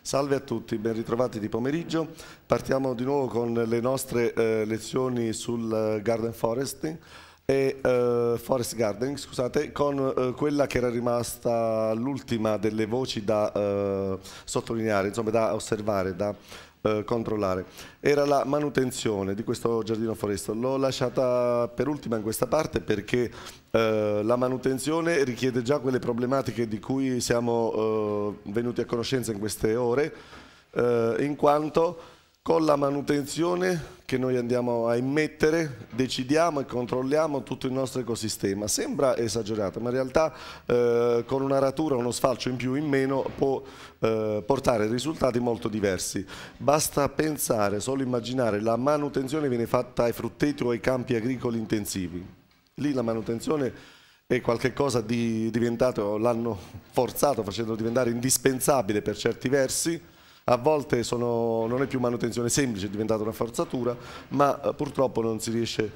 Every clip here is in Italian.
Salve a tutti, ben ritrovati di pomeriggio. Partiamo di nuovo con le nostre eh, lezioni sul eh, Garden Forest e eh, Forest Gardening, scusate, con eh, quella che era rimasta l'ultima delle voci da eh, sottolineare, insomma da osservare, da eh, controllare, era la manutenzione di questo giardino foresto. L'ho lasciata per ultima in questa parte perché eh, la manutenzione richiede già quelle problematiche di cui siamo eh, venuti a conoscenza in queste ore, eh, in quanto con la manutenzione che noi andiamo a immettere, decidiamo e controlliamo tutto il nostro ecosistema. Sembra esagerato, ma in realtà eh, con una ratura, uno sfalcio in più, in meno, può eh, portare risultati molto diversi. Basta pensare, solo immaginare, la manutenzione viene fatta ai frutteti o ai campi agricoli intensivi. Lì la manutenzione è qualcosa di diventato, l'hanno forzato facendolo diventare indispensabile per certi versi, a volte sono, non è più manutenzione semplice, è diventata una forzatura, ma eh, purtroppo non si riesce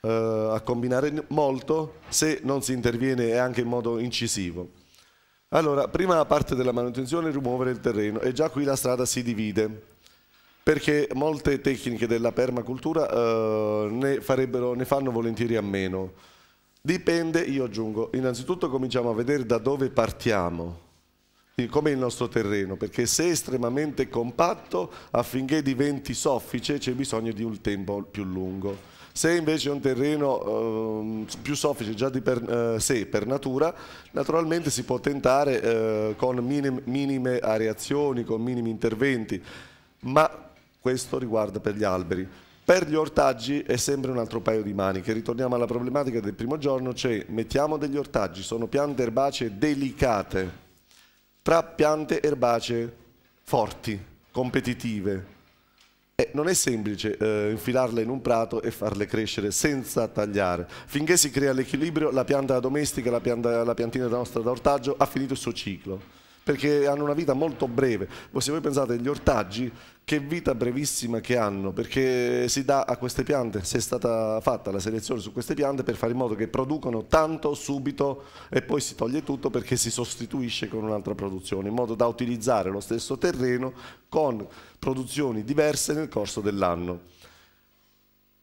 eh, a combinare molto se non si interviene anche in modo incisivo. Allora, prima parte della manutenzione, è rimuovere il terreno e già qui la strada si divide perché molte tecniche della permacultura eh, ne, ne fanno volentieri a meno. Dipende, io aggiungo, innanzitutto cominciamo a vedere da dove partiamo come il nostro terreno? Perché se è estremamente compatto, affinché diventi soffice c'è bisogno di un tempo più lungo. Se invece è un terreno eh, più soffice già di per, eh, sé per natura, naturalmente si può tentare eh, con minim, minime areazioni, con minimi interventi, ma questo riguarda per gli alberi. Per gli ortaggi è sempre un altro paio di maniche. Ritorniamo alla problematica del primo giorno, cioè mettiamo degli ortaggi, sono piante erbacee delicate, tra piante erbacee forti, competitive. E eh, non è semplice eh, infilarle in un prato e farle crescere senza tagliare. Finché si crea l'equilibrio, la pianta domestica, la, pianta, la piantina nostra da ortaggio ha finito il suo ciclo perché hanno una vita molto breve. Se voi pensate agli ortaggi, che vita brevissima che hanno, perché si dà a queste piante, se è stata fatta la selezione su queste piante per fare in modo che producano tanto subito e poi si toglie tutto perché si sostituisce con un'altra produzione, in modo da utilizzare lo stesso terreno con produzioni diverse nel corso dell'anno.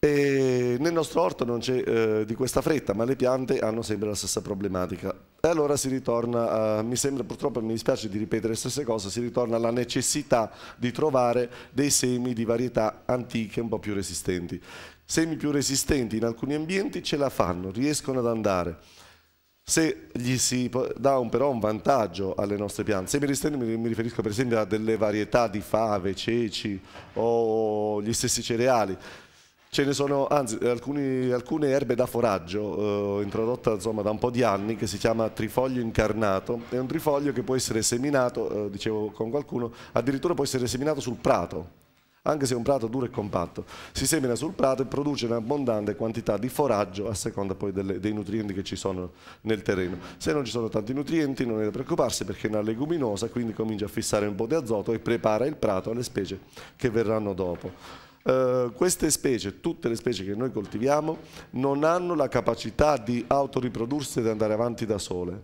E nel nostro orto non c'è eh, di questa fretta, ma le piante hanno sempre la stessa problematica. E allora si ritorna, a, mi sembra purtroppo, mi dispiace di ripetere le stesse cose, si ritorna alla necessità di trovare dei semi di varietà antiche un po' più resistenti. Semi più resistenti in alcuni ambienti ce la fanno, riescono ad andare. Se gli si dà un, però un vantaggio alle nostre piante, semi resistenti mi, mi riferisco per esempio a delle varietà di fave, ceci o gli stessi cereali, Ce ne sono, anzi, alcuni, alcune erbe da foraggio eh, introdotta insomma, da un po' di anni che si chiama trifoglio incarnato. È un trifoglio che può essere seminato, eh, dicevo con qualcuno, addirittura può essere seminato sul prato, anche se è un prato duro e compatto. Si semina sul prato e produce un'abbondante quantità di foraggio a seconda poi delle, dei nutrienti che ci sono nel terreno. Se non ci sono tanti nutrienti non è da preoccuparsi perché è una leguminosa, quindi comincia a fissare un po' di azoto e prepara il prato alle specie che verranno dopo. Eh, queste specie, tutte le specie che noi coltiviamo, non hanno la capacità di autoriprodursi e di andare avanti da sole,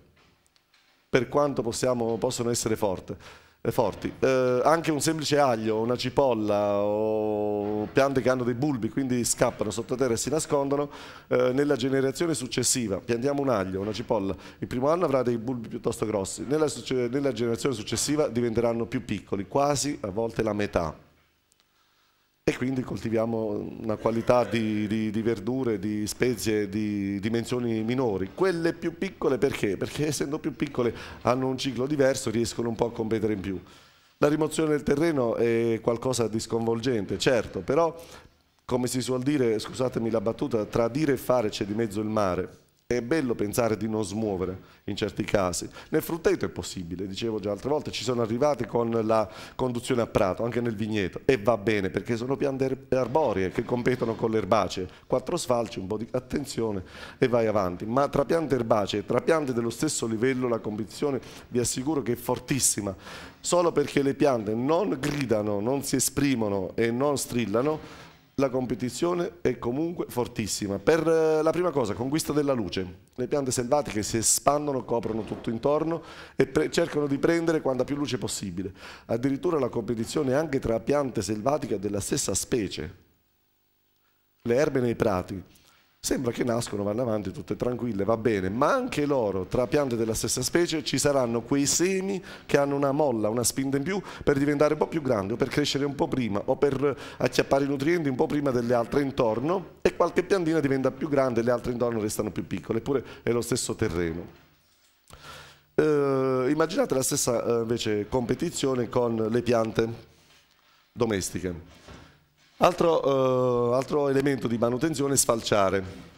per quanto possiamo, possono essere forte, eh, forti. Eh, anche un semplice aglio, una cipolla o piante che hanno dei bulbi, quindi scappano sottoterra e si nascondono, eh, nella generazione successiva piantiamo un aglio, una cipolla, il primo anno avrà dei bulbi piuttosto grossi, nella, nella generazione successiva diventeranno più piccoli, quasi a volte la metà e quindi coltiviamo una qualità di, di, di verdure, di spezie di dimensioni minori. Quelle più piccole perché? Perché essendo più piccole hanno un ciclo diverso, riescono un po' a competere in più. La rimozione del terreno è qualcosa di sconvolgente, certo, però come si suol dire, scusatemi la battuta, tra dire e fare c'è di mezzo il mare è bello pensare di non smuovere in certi casi. Nel frutteto è possibile, dicevo già altre volte, ci sono arrivati con la conduzione a prato, anche nel vigneto, e va bene perché sono piante er-, arborie che competono con le erbacee. Quattro sfalci, un po' di attenzione e vai avanti. Ma tra piante erbacee e tra piante dello stesso livello la competizione vi assicuro che è fortissima. Solo perché le piante non gridano, non si esprimono e non strillano, la competizione è comunque fortissima. Per eh, la prima cosa, conquista della luce. Le piante selvatiche si espandono, coprono tutto intorno e cercano di prendere quanta più luce possibile. Addirittura la competizione è anche tra piante selvatiche della stessa specie. Le erbe nei prati Sembra che nascono, vanno avanti, tutte tranquille, va bene, ma anche loro, tra piante della stessa specie, ci saranno quei semi che hanno una molla, una spinta in più per diventare un po' più grandi o per crescere un po' prima o per eh, acchiappare i nutrienti un po' prima delle altre intorno e qualche piantina diventa più grande e le altre intorno restano più piccole, eppure è lo stesso terreno. Eh, immaginate la stessa eh, invece competizione con le piante domestiche Altro, eh, altro elemento di manutenzione è sfalciare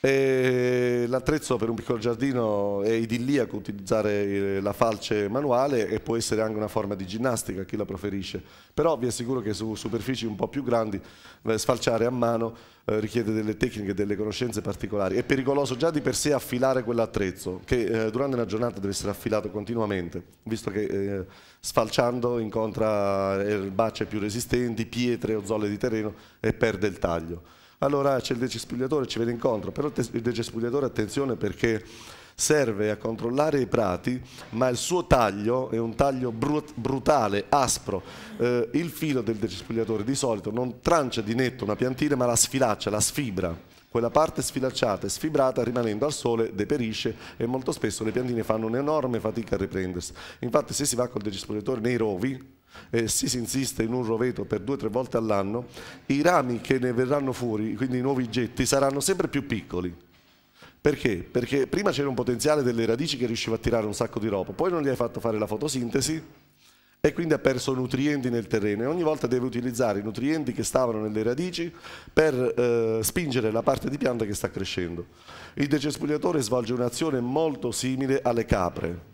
l'attrezzo per un piccolo giardino è idilliaco utilizzare eh, la falce manuale e può essere anche una forma di ginnastica, chi la preferisce. Però vi assicuro che su superfici un po' più grandi eh, sfalciare a mano eh, richiede delle tecniche, delle conoscenze particolari. È pericoloso già di per sé affilare quell'attrezzo, che durante una giornata deve essere affilato continuamente, visto che sfalciando incontra erbacce più resistenti, pietre o zolle di terreno e perde il taglio. Allora c'è il decespugliatore, ci viene incontro, però il decespugliatore attenzione perché serve a controllare i prati, ma il suo taglio è un taglio brut brutale, aspro. Eh, il filo del decespugliatore di solito non trancia di netto una piantina, ma la sfilaccia, la sfibra quella parte sfilacciata e sfibrata rimanendo al sole deperisce e molto spesso le piantine fanno un'enorme fatica a riprendersi. Infatti se si va col decespugliatore nei rovi, eh, si insiste in un roveto per due o tre volte all'anno, i rami che ne verranno fuori, quindi i nuovi getti, saranno sempre più piccoli. Perché? Perché prima c'era un potenziale delle radici che riusciva a tirare un sacco di roba, poi non gli hai fatto fare la fotosintesi e quindi ha perso nutrienti nel terreno e ogni volta deve utilizzare i nutrienti che stavano nelle radici per eh, spingere la parte di pianta che sta crescendo. Il decespugliatore svolge un'azione molto simile alle capre,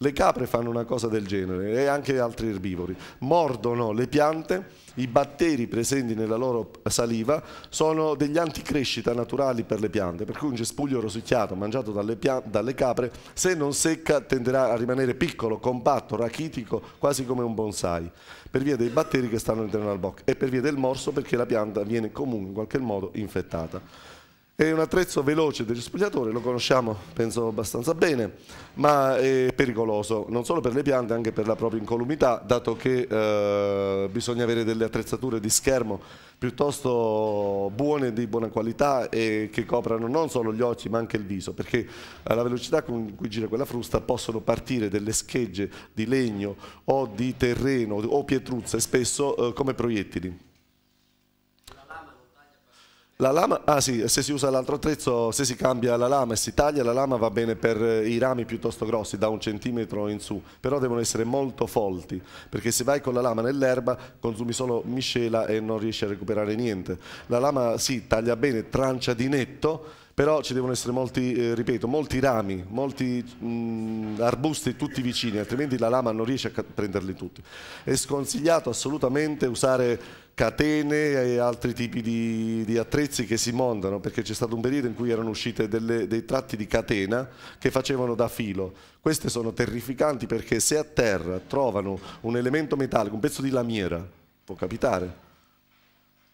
le capre fanno una cosa del genere e anche altri erbivori. Mordono le piante, i batteri presenti nella loro saliva sono degli anticrescita naturali per le piante, per cui un cespuglio rosicchiato mangiato dalle, dalle capre, se non secca, tenderà a rimanere piccolo, compatto, rachitico, quasi come un bonsai, per via dei batteri che stanno all'interno del bocca e per via del morso perché la pianta viene comunque in qualche modo infettata. È un attrezzo veloce dello spogliatore, lo conosciamo penso abbastanza bene, ma è pericoloso non solo per le piante, anche per la propria incolumità, dato che eh, bisogna avere delle attrezzature di schermo piuttosto buone, di buona qualità e che coprano non solo gli occhi ma anche il viso, perché alla velocità con cui gira quella frusta possono partire delle schegge di legno o di terreno o pietruzze spesso eh, come proiettili. La lama, ah sì, se si usa l'altro attrezzo, se si cambia la lama e si taglia la lama va bene per eh, i rami piuttosto grossi, da un centimetro in su, però devono essere molto folti, perché se vai con la lama nell'erba consumi solo miscela e non riesci a recuperare niente. La lama si sì, taglia bene, trancia di netto, però ci devono essere molti, eh, ripeto, molti rami, molti mh, mm, arbusti tutti vicini, altrimenti la lama non riesce a prenderli tutti. È sconsigliato assolutamente usare catene e altri tipi di, di, attrezzi che si montano, perché c'è stato un periodo in cui erano uscite delle, dei tratti di catena che facevano da filo. Queste sono terrificanti perché se a terra trovano un elemento metallico, un pezzo di lamiera, può capitare,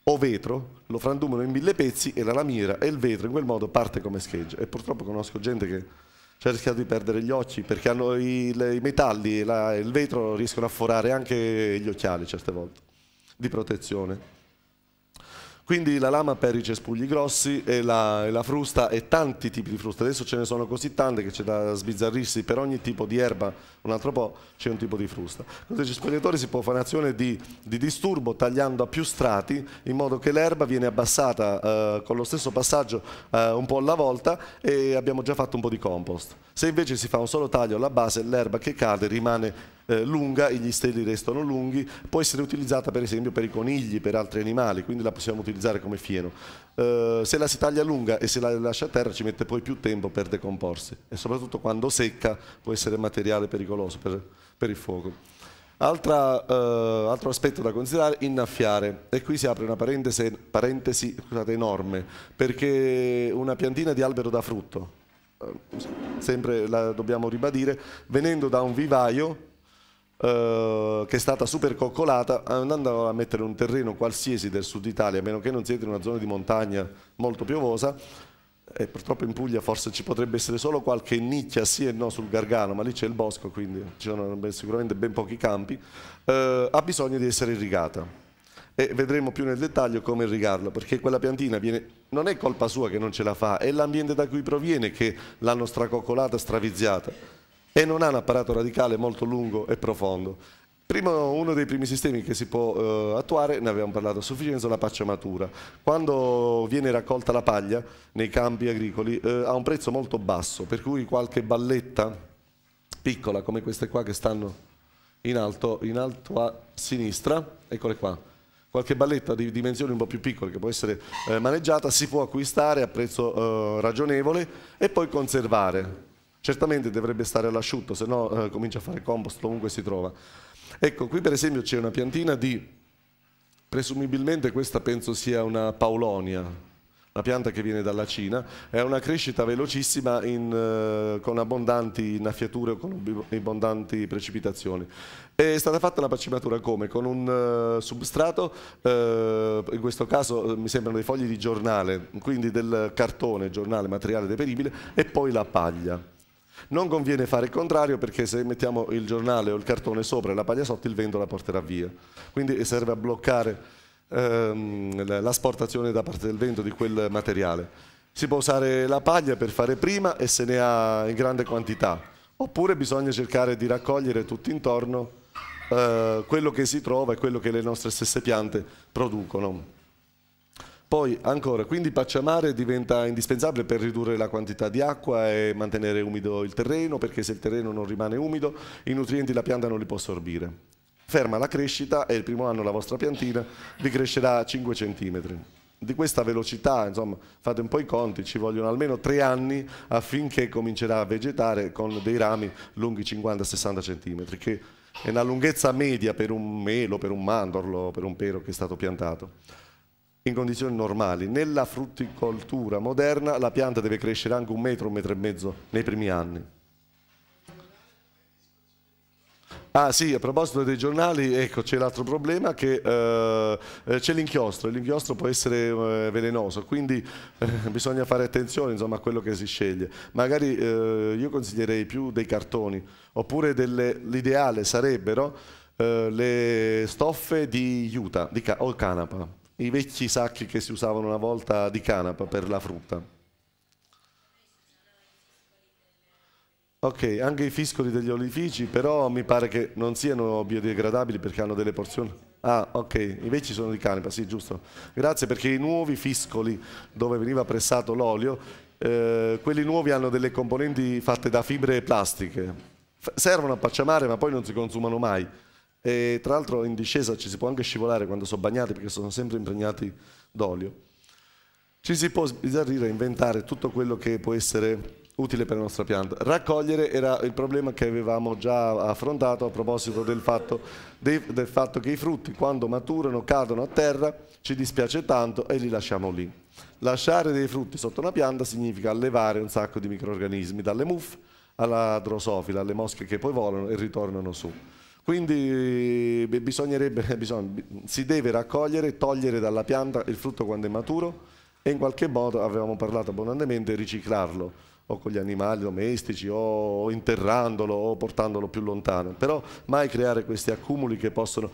o vetro, lo frantumano in mille pezzi e la lamiera e il vetro in quel modo parte come scheggia. E purtroppo conosco gente che ha rischiato di perdere gli occhi perché i, le, i, metalli e il vetro riescono a forare anche gli occhiali certe volte di protezione. Quindi la lama per i cespugli grossi e la, e la, frusta e tanti tipi di frusta. Adesso ce ne sono così tante che c'è da sbizzarrirsi per ogni tipo di erba, un altro po' c'è un tipo di frusta. Con i cespugliatori si può fare un'azione di, di, disturbo tagliando a più strati in modo che l'erba viene abbassata eh, con lo stesso passaggio eh, un po' alla volta e abbiamo già fatto un po' di compost. Se invece si fa un solo taglio alla base, l'erba che cade rimane eh, lunga e gli steli restano lunghi, può essere utilizzata per esempio per i conigli, per altri animali, quindi la possiamo utilizzare come fieno. Eh, se la si taglia lunga e se la lascia a terra ci mette poi più tempo per decomporsi e soprattutto quando secca può essere materiale pericoloso per, per il fuoco. Altra, eh, altro aspetto da considerare, innaffiare. E qui si apre una parentesi, parentesi scusate, enorme, perché una piantina di albero da frutto, eh, sempre la dobbiamo ribadire, venendo da un vivaio eh, che è stata super coccolata andando a mettere un terreno qualsiasi del sud Italia, a meno che non siete in una zona di montagna molto piovosa, e purtroppo in Puglia forse ci potrebbe essere solo qualche nicchia sì e no sul Gargano, ma lì c'è il bosco, quindi ci sono sicuramente ben pochi campi, eh, ha bisogno di essere irrigata. E vedremo più nel dettaglio come irrigarla, perché quella piantina viene, non è colpa sua che non ce la fa, è l'ambiente da cui proviene che l'hanno stracoccolata, straviziata e non ha un apparato radicale molto lungo e profondo. Primo, uno dei primi sistemi che si può eh, attuare, ne abbiamo parlato a sufficienza, è la pacciamatura. Quando viene raccolta la paglia nei campi agricoli eh, ha un prezzo molto basso, per cui qualche balletta piccola come queste qua che stanno in alto, in alto a sinistra, eccole qua, qualche balletta di dimensioni un po' più piccole che può essere eh, maneggiata si può acquistare a prezzo eh, ragionevole e poi conservare Certamente dovrebbe stare all'asciutto, se no eh, comincia a fare compost ovunque si trova. Ecco, qui per esempio c'è una piantina di, presumibilmente questa penso sia una paulonia, una pianta che viene dalla Cina, è una crescita velocissima in, eh, con abbondanti innaffiature o con abbondanti precipitazioni. È stata fatta la pacimatura come? Con un eh, substrato, eh, in questo caso eh, mi sembrano dei fogli di giornale, quindi del cartone, giornale, materiale deperibile, e poi la paglia. Non conviene fare il contrario perché se mettiamo il giornale o il cartone sopra e la paglia sotto il vento la porterà via. Quindi serve a bloccare ehm, l'asportazione da parte del vento di quel materiale. Si può usare la paglia per fare prima e se ne ha in grande quantità. Oppure bisogna cercare di raccogliere tutto intorno eh, quello che si trova e quello che le nostre stesse piante producono. Poi ancora, quindi pacciamare diventa indispensabile per ridurre la quantità di acqua e mantenere umido il terreno, perché se il terreno non rimane umido i nutrienti la pianta non li può assorbire. Ferma la crescita e il primo anno la vostra piantina vi crescerà 5 cm. Di questa velocità, insomma, fate un po' i conti, ci vogliono almeno 3 anni affinché comincerà a vegetare con dei rami lunghi 50-60 cm, che è una lunghezza media per un melo, per un mandorlo, per un pero che è stato piantato in condizioni normali. Nella frutticoltura moderna la pianta deve crescere anche un metro, un metro e mezzo nei primi anni. Ah sì, a proposito dei giornali, ecco c'è l'altro problema che eh, eh c'è l'inchiostro, l'inchiostro può essere eh, velenoso, quindi eh, bisogna fare attenzione insomma, a quello che si sceglie. Magari eh, io consiglierei più dei cartoni, oppure l'ideale sarebbero eh, le stoffe di juta di ca o canapa i vecchi sacchi che si usavano una volta di canapa per la frutta. Ok, anche i fiscoli degli olifici, però mi pare che non siano biodegradabili perché hanno delle porzioni. Ah, ok, i vecchi sono di canapa, sì, giusto. Grazie perché i nuovi fiscoli dove veniva pressato l'olio, eh, quelli nuovi hanno delle componenti fatte da fibre plastiche. F servono a pacciamare ma poi non si consumano mai. E tra l'altro in discesa ci si può anche scivolare quando sono bagnati perché sono sempre impregnati d'olio. Ci si può sbizzarrire e inventare tutto quello che può essere utile per la nostra pianta. Raccogliere era il problema che avevamo già affrontato a proposito del fatto, dei, del fatto, che i frutti quando maturano cadono a terra, ci dispiace tanto e li lasciamo lì. Lasciare dei frutti sotto una pianta significa allevare un sacco di microrganismi, dalle muff alla drosofila, alle mosche che poi volano e ritornano su. Quindi bisogna, eh, si deve raccogliere togliere dalla pianta il frutto quando è maturo e in qualche modo, avevamo parlato abbondantemente, riciclarlo o con gli animali domestici o interrandolo o portandolo più lontano. Però mai creare questi accumuli che possono...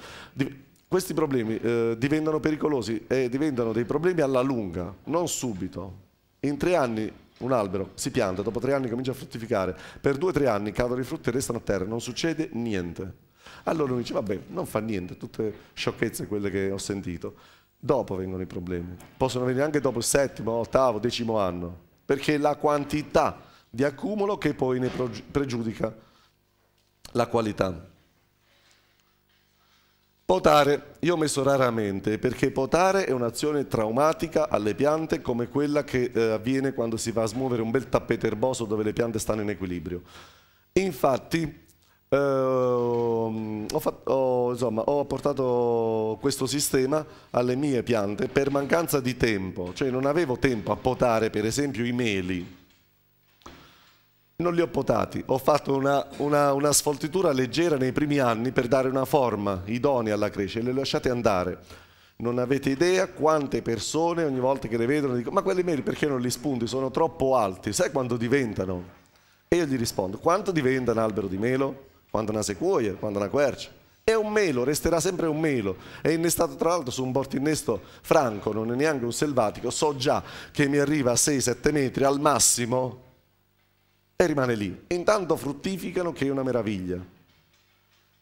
Questi problemi eh, diventano pericolosi e diventano dei problemi alla lunga, non subito. In tre anni un albero si pianta, dopo tre anni comincia a fruttificare, per due o tre anni cadono i frutti e restano a terra, non succede niente. Allora lui dice, vabbè, non fa niente, tutte sciocchezze quelle che ho sentito. Dopo vengono i problemi. Possono venire anche dopo il settimo, ottavo, decimo anno, perché è la quantità di accumulo che poi ne pregiudica la qualità. Potare, io ho messo raramente, perché potare è un'azione traumatica alle piante come quella che eh, avviene quando si va a smuovere un bel tappeto erboso dove le piante stanno in equilibrio. Infatti Uh, ho, fatto, ho, insomma, ho, portato questo sistema alle mie piante per mancanza di tempo, cioè non avevo tempo a potare per esempio i meli, non li ho potati, ho fatto una, una, una sfoltitura leggera nei primi anni per dare una forma idonea alla crescita, le lasciate andare. Non avete idea quante persone ogni volta che le vedono dicono ma quelli meli perché non li spunti, sono troppo alti, sai quando diventano? E io gli rispondo, quanto diventa un albero di melo? quando una sequoia, quando una quercia. È un melo, resterà sempre un melo. È innestato tra l'altro su un portinnesto franco, non è neanche un selvatico. So già che mi arriva a 6-7 metri al massimo e rimane lì. intanto fruttificano che è una meraviglia.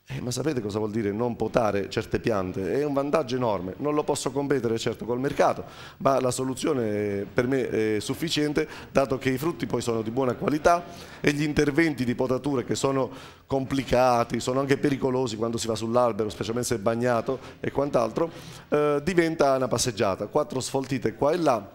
Eh, ma sapete cosa vuol dire non potare certe piante? È un vantaggio enorme, non lo posso competere certo col mercato, ma la soluzione eh, per me è sufficiente dato che i frutti poi sono di buona qualità e gli interventi di potatura che sono complicati, sono anche pericolosi quando si va sull'albero, specialmente se è bagnato e quant'altro, eh, diventa una passeggiata, quattro sfoltite qua e là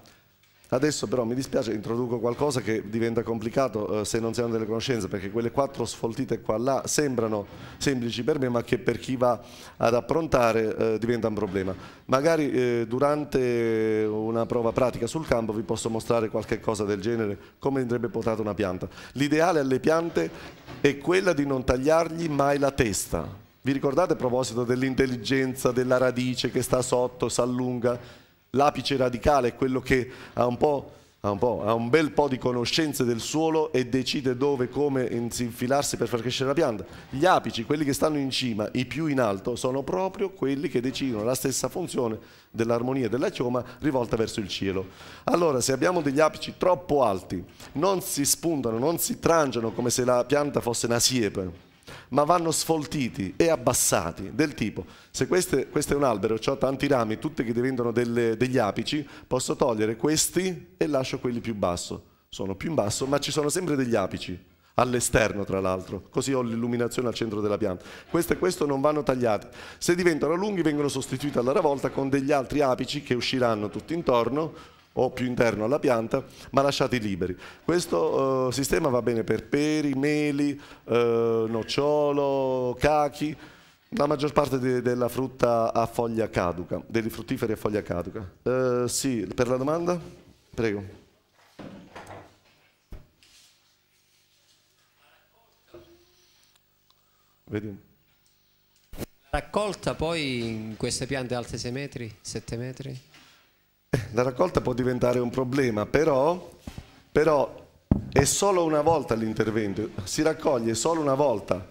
Adesso però mi dispiace, introduco qualcosa che diventa complicato eh, se non si hanno delle conoscenze, perché quelle quattro sfoltite qua là sembrano semplici per me, ma che per chi va ad approntare eh, diventa un problema. Magari eh, durante una prova pratica sul campo vi posso mostrare qualche cosa del genere, come andrebbe potata una pianta. L'ideale alle piante è quella di non tagliargli mai la testa. Vi ricordate a proposito dell'intelligenza, della radice che sta sotto, si allunga? l'apice radicale è quello che ha un, ha, un ha un, bel po' di conoscenze del suolo e decide dove, come infilarsi per far crescere la pianta. Gli apici, quelli che stanno in cima, i più in alto, sono proprio quelli che decidono la stessa funzione dell'armonia della chioma rivolta verso il cielo. Allora, se abbiamo degli apici troppo alti, non si spuntano, non si trangiano come se la pianta fosse una siepe, ma vanno sfoltiti e abbassati, del tipo, se queste, questo è un albero, ho tanti rami, tutti che diventano delle, degli apici, posso togliere questi e lascio quelli più basso. Sono più in basso, ma ci sono sempre degli apici, all'esterno tra l'altro, così ho l'illuminazione al centro della pianta. Questo e questo non vanno tagliati. Se diventano lunghi vengono sostituiti alla volta con degli altri apici che usciranno tutto intorno, o più interno alla pianta, ma lasciati liberi. Questo eh, sistema va bene per peri, meli, eh, nocciolo, cachi, la maggior parte de della frutta a foglia caduca, dei fruttiferi a foglia caduca. Eh, sì, per la domanda? Prego. Vediamo. Raccolta poi in queste piante alte 6 metri, 7 metri? La raccolta può diventare un problema, però, però è solo una volta l'intervento, si raccoglie solo una volta.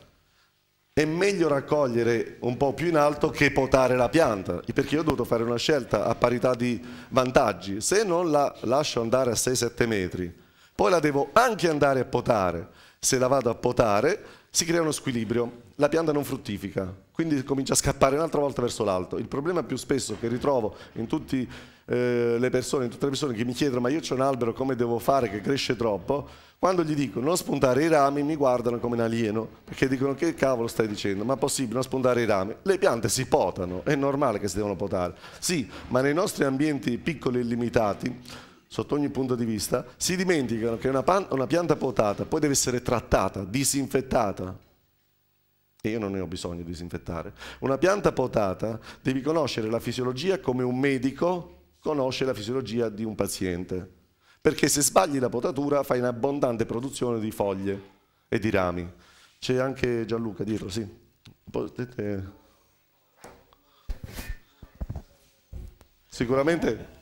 È meglio raccogliere un po' più in alto che potare la pianta, perché io ho dovuto fare una scelta a parità di vantaggi. Se non la lascio andare a 6-7 metri, poi la devo anche andare a potare. Se la vado a potare, si crea uno squilibrio, la pianta non fruttifica, quindi comincia a scappare un'altra volta verso l'alto. Il problema più spesso che ritrovo in tutti i eh, le persone, tutte le persone che mi chiedono ma io c'ho un albero come devo fare che cresce troppo, quando gli dico non spuntare i rami mi guardano come un alieno perché dicono che cavolo stai dicendo, ma è possibile non spuntare i rami? Le piante si potano, è normale che si devono potare, sì, ma nei nostri ambienti piccoli e limitati sotto ogni punto di vista, si dimenticano che una, una, pianta potata poi deve essere trattata, disinfettata. E io non ne ho bisogno di disinfettare. Una pianta potata devi conoscere la fisiologia come un medico conosce la fisiologia di un paziente, perché se sbagli la potatura fai un'abbondante produzione di foglie e di rami. C'è anche Gianluca dietro, sì. Potete... Sicuramente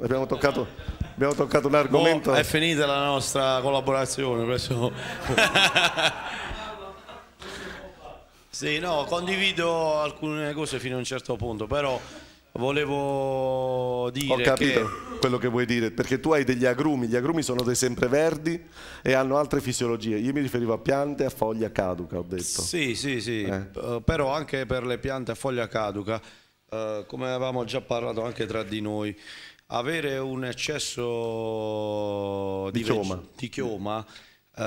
abbiamo toccato, abbiamo toccato un argomento... Mo è finita la nostra collaborazione. Presso... sì, no, condivido alcune cose fino a un certo punto, però Volevo dire. Ho capito che... quello che vuoi dire, perché tu hai degli agrumi, gli agrumi sono dei sempreverdi e hanno altre fisiologie. Io mi riferivo a piante a foglia caduca, ho detto. Sì, sì, sì, eh. eh però anche per le piante a foglia caduca, eh, come avevamo già parlato anche tra di noi, avere un eccesso di, di chioma, di chioma uh,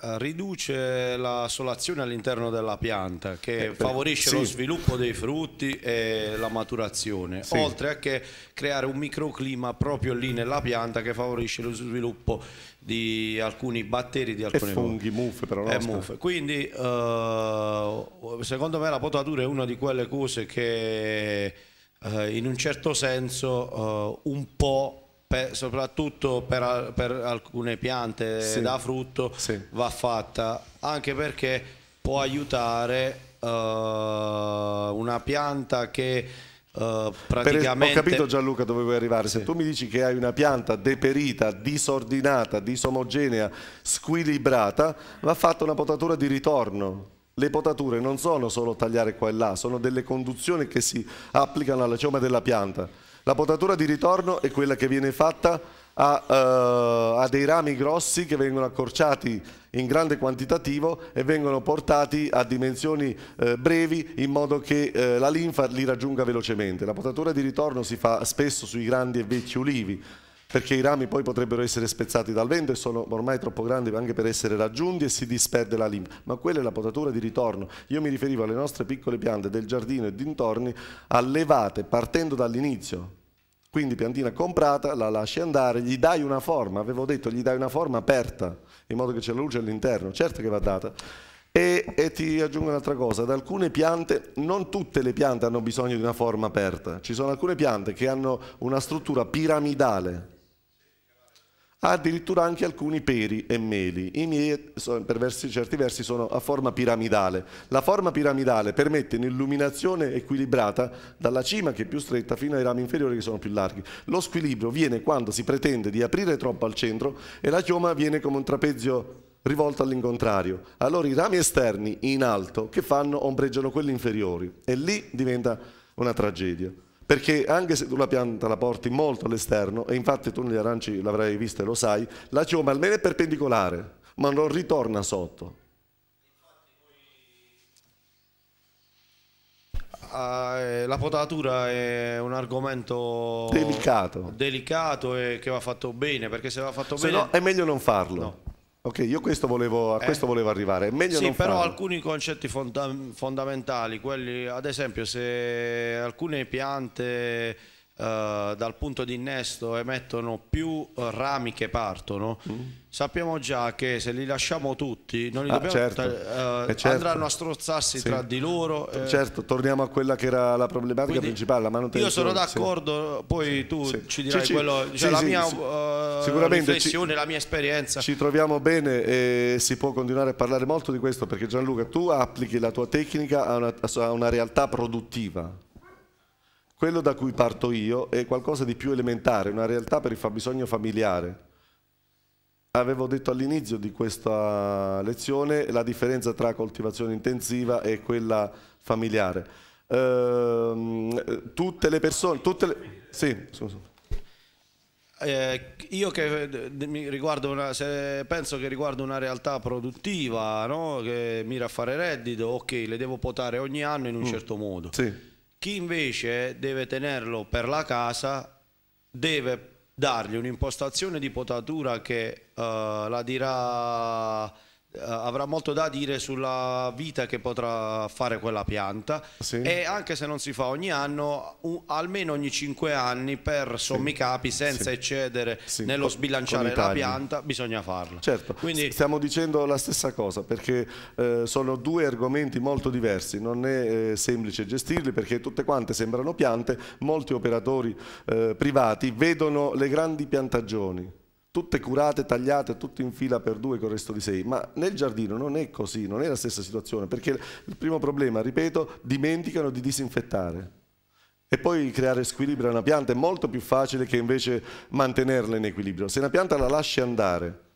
eh, riduce la solazione all'interno della pianta che eh, favorisce sì. lo sviluppo dei frutti e la maturazione sì. oltre a che creare un microclima proprio lì nella pianta che favorisce lo sviluppo di alcuni batteri di alcuni e funghi, muffe però eh, no? muffe. quindi eh, secondo me la potatura è una di quelle cose che eh, in un certo senso eh, un po' per, soprattutto per, per, alcune piante sì. da frutto sì. va fatta, anche perché può aiutare uh, una pianta che Uh, praticamente... Per, ho capito Gianluca dove vuoi arrivare, se tu mi dici che hai una pianta deperita, disordinata, disomogenea, squilibrata, va fatta una potatura di ritorno. Le potature non sono solo tagliare qua e là, sono delle conduzioni che si applicano alla cioma della pianta. La potatura di ritorno è quella che viene fatta a, uh, a dei rami grossi che vengono accorciati in grande quantitativo e vengono portati a dimensioni eh, brevi in modo che eh, la linfa li raggiunga velocemente. La potatura di ritorno si fa spesso sui grandi e vecchi ulivi perché i rami poi potrebbero essere spezzati dal vento e sono ormai troppo grandi anche per essere raggiunti e si disperde la limba. Ma quella è la potatura di ritorno. Io mi riferivo alle nostre piccole piante del giardino e dintorni allevate partendo dall'inizio. Quindi piantina comprata, la lasci andare, gli dai una forma, avevo detto gli dai una forma aperta, in modo che c'è la luce all'interno, certo che va data. E, e, ti aggiungo un'altra cosa, ad alcune piante, non tutte le piante hanno bisogno di una forma aperta, ci sono alcune piante che hanno una struttura piramidale, ha addirittura anche alcuni peri e meli. I miei, per versi, certi versi, sono a forma piramidale. La forma piramidale permette un'illuminazione equilibrata dalla cima che è più stretta fino ai rami inferiori che sono più larghi. Lo squilibrio viene quando si pretende di aprire troppo al centro e la chioma viene come un trapezio rivolto all'incontrario. Allora i rami esterni in alto che fanno ombreggiano quelli inferiori e lì diventa una tragedia perché anche se tu la pianta la porti molto all'esterno, e infatti tu negli aranci l'avrai vista e lo sai, la chioma almeno è perpendicolare, ma non ritorna sotto. Ah, eh, la potatura è un argomento delicato, delicato e che va fatto bene perché se va fatto se bene no, è meglio non farlo no. Ok, io questo volevo, a eh. questo eh, volevo arrivare. meglio sì, però farlo. alcuni concetti fonda fondamentali, quelli, ad esempio se alcune piante eh, dal punto di innesto emettono più rami che partono, mm. sappiamo già che se li lasciamo tutti non li ah, certo. Eh, eh, certo. andranno a strozzarsi sì. tra di loro. Eh. Certo, torniamo a quella che era la problematica Quindi, principale, la Io sono d'accordo, sì. poi tu sì. ci dirai quello, cioè la mia uh, riflessione, ci, la mia esperienza. Ci troviamo bene e si può continuare a parlare molto di questo perché Gianluca, tu applichi la tua tecnica a una, a una realtà produttiva quello da cui parto io è qualcosa di più elementare, una realtà per il fabbisogno familiare. Avevo detto all'inizio di questa lezione la differenza tra coltivazione intensiva e quella familiare. Ehm, tutte le persone... Tutte le... Sì, scusa. Eh, io che una, penso che riguardo una realtà produttiva no? che mira a fare reddito, ok, le devo potare ogni anno in un mm. certo modo. Sì. Chi invece deve tenerlo per la casa deve dargli un'impostazione di potatura che uh, la dirà eh, avrà molto da dire sulla vita che potrà fare quella pianta sì. e anche se non si fa ogni anno, un, almeno ogni 5 anni per sommi sì. capi, senza sì. eccedere nello sbilanciare la pianta, bisogna farlo. Certo, Quindi... stiamo dicendo la stessa cosa perché eh, sono due argomenti molto diversi, non è eh, semplice gestirli perché tutte quante sembrano piante, molti operatori eh, privati vedono le grandi piantagioni tutte curate, tagliate, tutte in fila per due con il resto di sei, ma nel giardino non è così, non è la stessa situazione, perché il primo problema, ripeto, dimenticano di disinfettare. E poi creare squilibrio a una pianta è molto più facile che invece mantenerla in equilibrio. Se una pianta la lasci andare,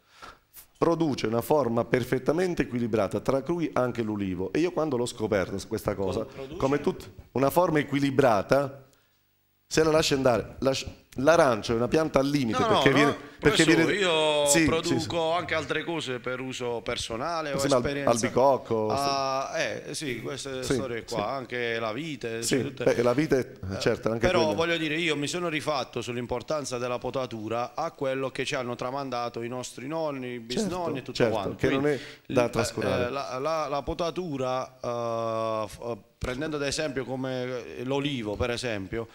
produce una forma perfettamente equilibrata, tra cui anche l'ulivo. E io quando l'ho scoperta questa cosa, produce... come tutta una forma equilibrata, se la lasci andare, lascia... l'arancio è una pianta al limite no, perché, no, viene, perché viene... Io sì, produco sì, sì. anche altre cose per uso personale sì, esperienza. Albicocco. Ah, eh, sì, queste storie qua, anche la vite. Sì, tutte... beh, la vite, eh, certo. Anche però quelle. voglio dire, io mi sono rifatto sull'importanza della potatura a quello che ci hanno tramandato i nostri nonni, i bisnonni certo, e tutto certo, quanto. Che Quindi, non è da eh, eh, trascurare. la, la, la, potatura, eh, prendendo ad esempio come l'olivo, per esempio,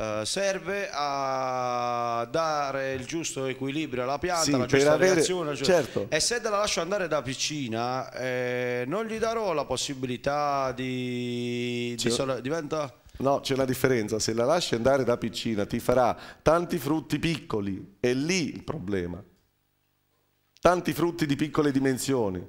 eh, serve a dare il giusto equilibrio alla pianta, sì, la giusta reazione. Avere... Cioè, certo. E se te la lascio andare da piccina, eh, non gli darò la possibilità di, di solo... diventa. No, c'è una differenza, se la lasci andare da piccina ti farà tanti frutti piccoli, è lì il problema. Tanti frutti di piccole dimensioni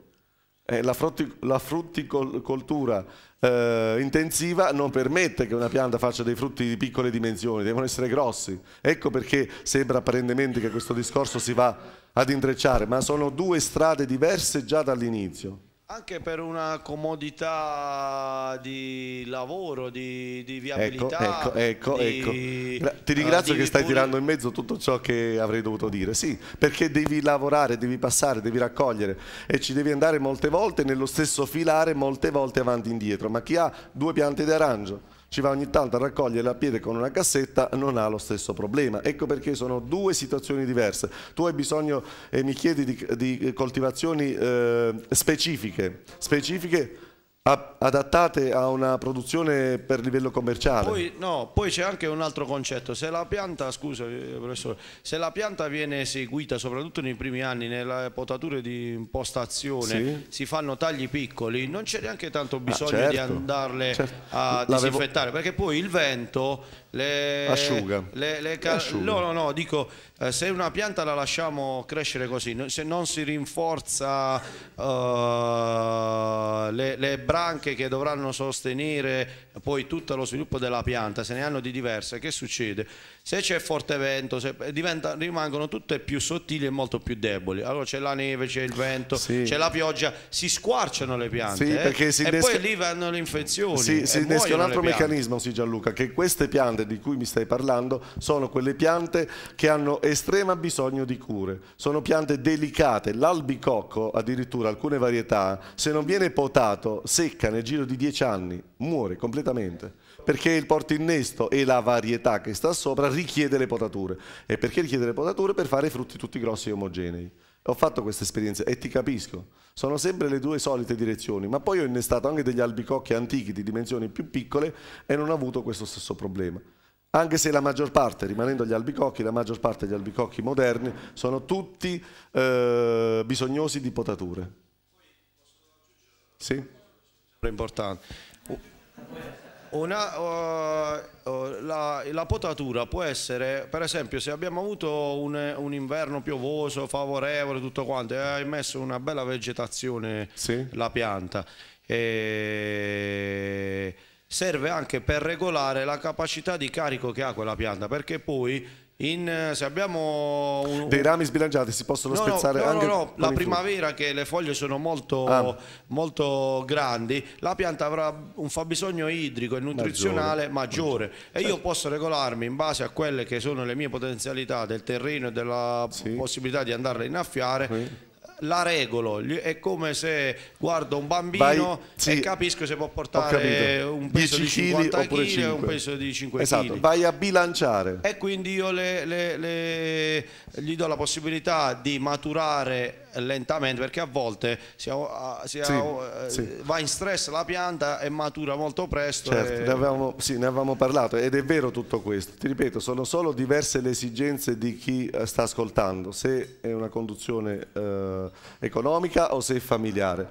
eh, la, frutticoltura eh, intensiva non permette che una pianta faccia dei frutti di piccole dimensioni, devono essere grossi. Ecco perché sembra apparentemente che questo discorso si va ad intrecciare, ma sono due strade diverse già dall'inizio. Anche per una comodità di lavoro, di, di viabilità. Ecco, ecco, ecco. Di, ecco. Ti eh, ringrazio che stai pure... tirando in mezzo tutto ciò che avrei dovuto dire. Sì, perché devi lavorare, devi passare, devi raccogliere e ci devi andare molte volte nello stesso filare, molte volte avanti e indietro. Ma chi ha due piante d'arancio? ci va ogni tanto a raccogliere la piede con una cassetta, non ha lo stesso problema. Ecco perché sono due situazioni diverse. Tu hai bisogno e mi chiedi di, di coltivazioni eh, specifiche, specifiche adattate a una produzione per livello commerciale. Poi, no, poi c'è anche un altro concetto, se la pianta, scusa eh, professore, se la pianta viene eseguita soprattutto nei primi anni nelle potature di impostazione, sì. si fanno tagli piccoli, non c'è neanche tanto ah, bisogno ah, certo, di andarle certo. a disinfettare, perché poi il vento le asciuga. Le, le asciuga. No, no, no, dico, eh, se una pianta la lasciamo crescere così, se non si rinforza uh, le, le branche che dovranno sostenere poi tutto lo sviluppo della pianta, se ne hanno di diverse, che succede? Se c'è forte vento, diventa, rimangono tutte più sottili e molto più deboli. Allora c'è la neve, c'è il vento, sì. c'è la pioggia, si squarciano le piante sì, eh? si e desca... poi lì vanno le infezioni. Sì, si innesca un altro meccanismo, sì Gianluca, che queste piante di cui mi stai parlando sono quelle piante che hanno estrema bisogno di cure, sono piante delicate, l'albicocco addirittura alcune varietà, se non viene potato secca nel giro di dieci anni, muore completamente completamente, perché il porto innesto e la varietà che sta sopra richiede le potature. E perché richiede le potature? Per fare i frutti tutti grossi e omogenei. Ho fatto questa esperienza e ti capisco, sono sempre le due solite direzioni, ma poi ho innestato anche degli albicocchi antichi di dimensioni più piccole e non ho avuto questo stesso problema. Anche se la maggior parte, rimanendo gli albicocchi, la maggior parte degli albicocchi moderni sono tutti eh, bisognosi di potature. Sì? Importante. Una, uh, la, la, potatura può essere, per esempio, se abbiamo avuto un, un inverno piovoso, favorevole, tutto quanto, e hai messo una bella vegetazione sì. la pianta. E serve anche per regolare la capacità di carico che ha quella pianta, perché poi in, eh, se abbiamo un, dei rami sbilanciati si possono no, spezzare no, no, anche no, no, la primavera che le foglie sono molto, ah. molto, grandi la pianta avrà un fabbisogno idrico e nutrizionale maggiore, maggiore. e certo. io posso regolarmi in base a quelle che sono le mie potenzialità del terreno e della sì. possibilità di andarle a innaffiare sì la regolo, è come se guardo un bambino Vai, sì, e capisco se può portare un peso di 50 kg e un peso di 5 esatto. Chili. Vai a bilanciare. E quindi io le, le, le, gli do la possibilità di maturare lentamente perché a volte si ha, si ha, sì, eh, sì. va in stress la pianta e matura molto presto. Certo, e... ne, avevamo, sì, ne, avevamo, parlato ed è vero tutto questo. Ti ripeto, sono solo diverse le esigenze di chi eh, sta ascoltando. Se è una conduzione eh, economica o se familiare.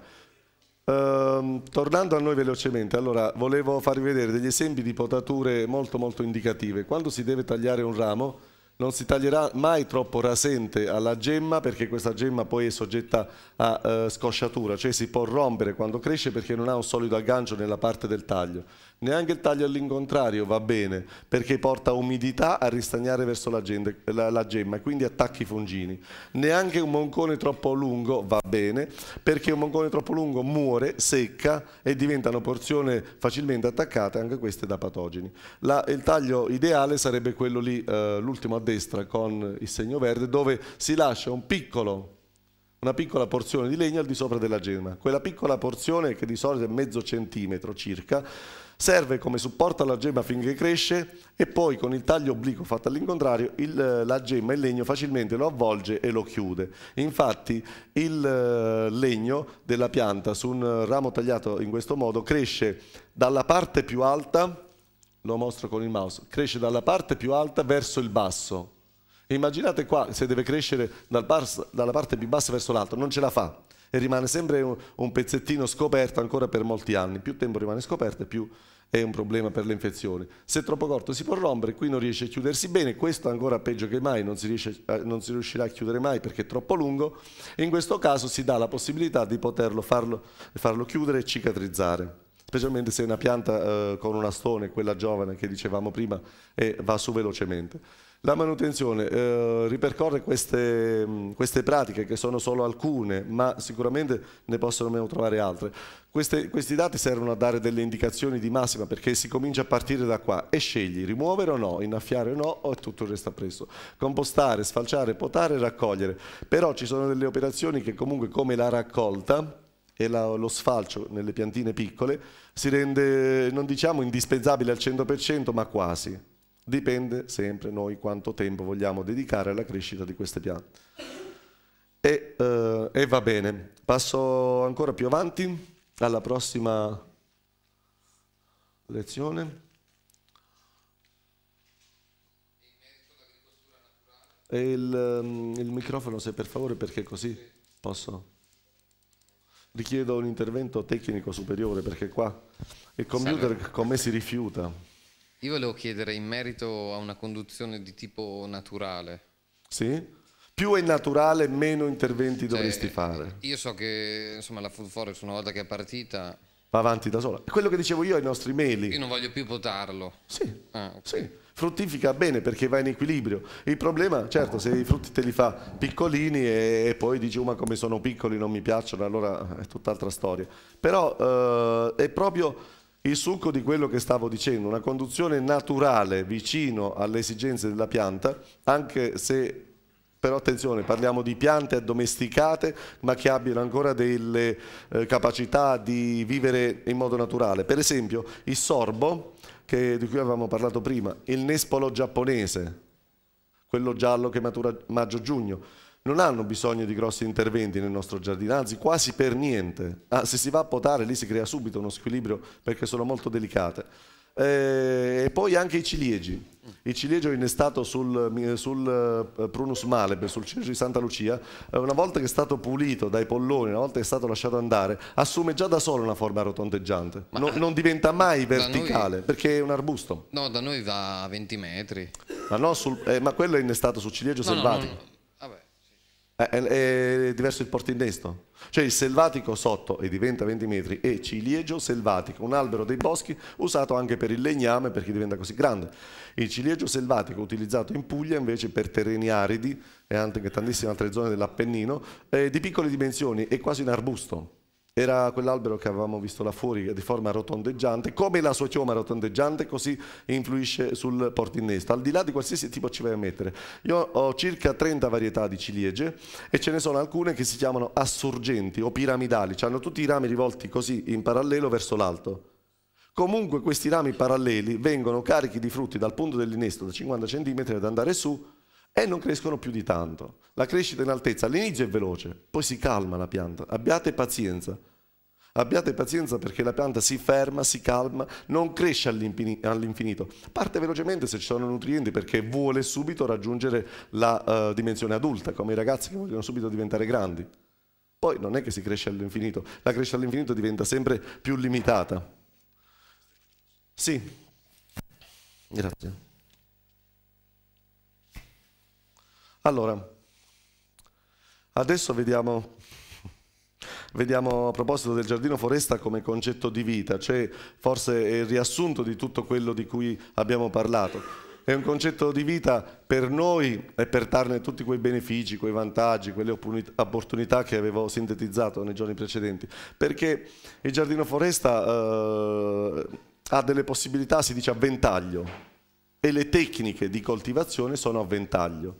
Ehm, tornando a noi velocemente, allora volevo farvi vedere degli esempi di potature molto molto indicative. Quando si deve tagliare un ramo non si taglierà mai troppo rasente alla gemma perché questa gemma poi è soggetta a eh, scosciatura, cioè si può rompere quando cresce perché non ha un solido aggancio nella parte del taglio Neanche il taglio all'incontrario va bene perché porta umidità a ristagnare verso la, gente, la, la gemma e quindi attacchi i fungini. Neanche un moncone troppo lungo va bene perché un moncone troppo lungo muore, secca e diventano porzioni facilmente attaccate anche queste da patogeni. La, il taglio ideale sarebbe quello lì, eh, l'ultimo a destra con il segno verde, dove si lascia un piccolo una piccola porzione di legno al di sopra della gemma. Quella piccola porzione che di solito è mezzo centimetro circa, serve come supporto alla gemma finché cresce e poi con il taglio obliquo fatto all'incontrario la gemma, il legno facilmente lo avvolge e lo chiude. Infatti il eh, legno della pianta su un ramo tagliato in questo modo cresce dalla parte più alta, lo mostro con il mouse, cresce dalla parte più alta verso il basso. Immaginate qua se deve crescere dal dalla parte più bassa verso l'alto, non ce la fa e rimane sempre un, un pezzettino scoperto ancora per molti anni. Più tempo rimane scoperto più è un problema per le infezioni. Se è troppo corto si può rompere, qui non riesce a chiudersi bene, questo ancora peggio che mai, non si, riesce, eh, non si, riuscirà a chiudere mai perché è troppo lungo, in questo caso si dà la possibilità di poterlo farlo, farlo chiudere e cicatrizzare, specialmente se è una pianta eh, con una stone, quella giovane che dicevamo prima, e va su velocemente. La manutenzione eh, ripercorre queste, mm, queste, pratiche che sono solo alcune, ma sicuramente ne possono meno trovare altre. Queste, questi dati servono a dare delle indicazioni di massima perché si comincia a partire da qua e scegli rimuovere o no, innaffiare o no o tutto il resto appresso. Compostare, sfalciare, potare, raccogliere. Però ci sono delle operazioni che comunque come la raccolta e la, lo sfalcio nelle piantine piccole si rende, non diciamo indispensabile al 100% ma quasi. Dipende sempre noi quanto tempo vogliamo dedicare alla crescita di queste piante. E, eh, e va bene, passo ancora più avanti alla prossima lezione. Il, ehm, il, microfono se per favore perché così posso richiedo un intervento tecnico superiore perché qua il computer con me si rifiuta io volevo chiedere in merito a una conduzione di tipo naturale. Sì? Più è naturale, meno interventi cioè, dovresti fare. Io so che insomma, la Food Forest una volta che è partita... Va avanti da sola. Quello che dicevo io ai nostri meli. Io non voglio più potarlo. Sì, ah, okay. sì. Fruttifica bene perché va in equilibrio. Il problema, certo, se i frutti te li fa piccolini e, e poi dici, uh, ma come sono piccoli non mi piacciono, allora è tutt'altra storia. Però eh, è proprio il succo di quello che stavo dicendo, una conduzione naturale vicino alle esigenze della pianta, anche se però attenzione, parliamo di piante addomesticate ma che abbiano ancora delle eh, capacità di vivere in modo naturale. Per esempio il sorbo, che, di cui avevamo parlato prima, il nespolo giapponese, quello giallo che matura maggio-giugno, non hanno bisogno di grossi interventi nel nostro giardino, anzi quasi per niente. Ah, se si va a potare lì si crea subito uno squilibrio perché sono molto delicate. Eh, e poi anche i ciliegi. Il ciliegio innestato sul, sul eh, Prunus Maleb, sul ciliegio di Santa Lucia, eh, una volta che è stato pulito dai polloni, una volta che è stato lasciato andare, assume già da solo una forma rotondeggiante. Ma non diventa mai verticale noi, perché è un arbusto. No, da noi va a 20 metri. Ma, no, sul, eh, ma quello è innestato sul ciliegio no, selvatico. Eh, eh, è, diverso il portindestro. Cioè il selvatico sotto e diventa 20 metri e ciliegio selvatico, un albero dei boschi usato anche per il legname perché diventa così grande. Il ciliegio selvatico utilizzato in Puglia invece per terreni aridi e anche tantissime altre zone dell'Appennino eh, di piccole dimensioni e quasi un arbusto. Era quell'albero che avevamo visto là fuori, di forma rotondeggiante, come la sua chioma rotondeggiante, così influisce sul portinnesco, al di là di qualsiasi tipo ci vai a mettere. Io ho circa 30 varietà di ciliegie e ce ne sono alcune che si chiamano assurgenti o piramidali, cioè hanno tutti i rami rivolti così in parallelo verso l'alto. Comunque questi rami paralleli vengono carichi di frutti dal punto dell'innesto da 50 cm ad andare su e non crescono più di tanto. La crescita in altezza all'inizio è veloce, poi si calma la pianta. Abbiate pazienza. Abbiate pazienza perché la pianta si ferma, si calma, non cresce all'infinito. Parte velocemente se ci sono nutrienti perché vuole subito raggiungere la uh, dimensione adulta, come i ragazzi che vogliono subito diventare grandi. Poi non è che si cresce all'infinito, la crescita all'infinito diventa sempre più limitata. Sì, grazie. Allora, adesso vediamo Vediamo a proposito del giardino foresta come concetto di vita, cioè forse è il riassunto di tutto quello di cui abbiamo parlato. È un concetto di vita per noi e per darne tutti quei benefici, quei vantaggi, quelle opportunità che avevo sintetizzato nei giorni precedenti, perché il giardino foresta eh, ha delle possibilità, si dice, a ventaglio e le tecniche di coltivazione sono a ventaglio.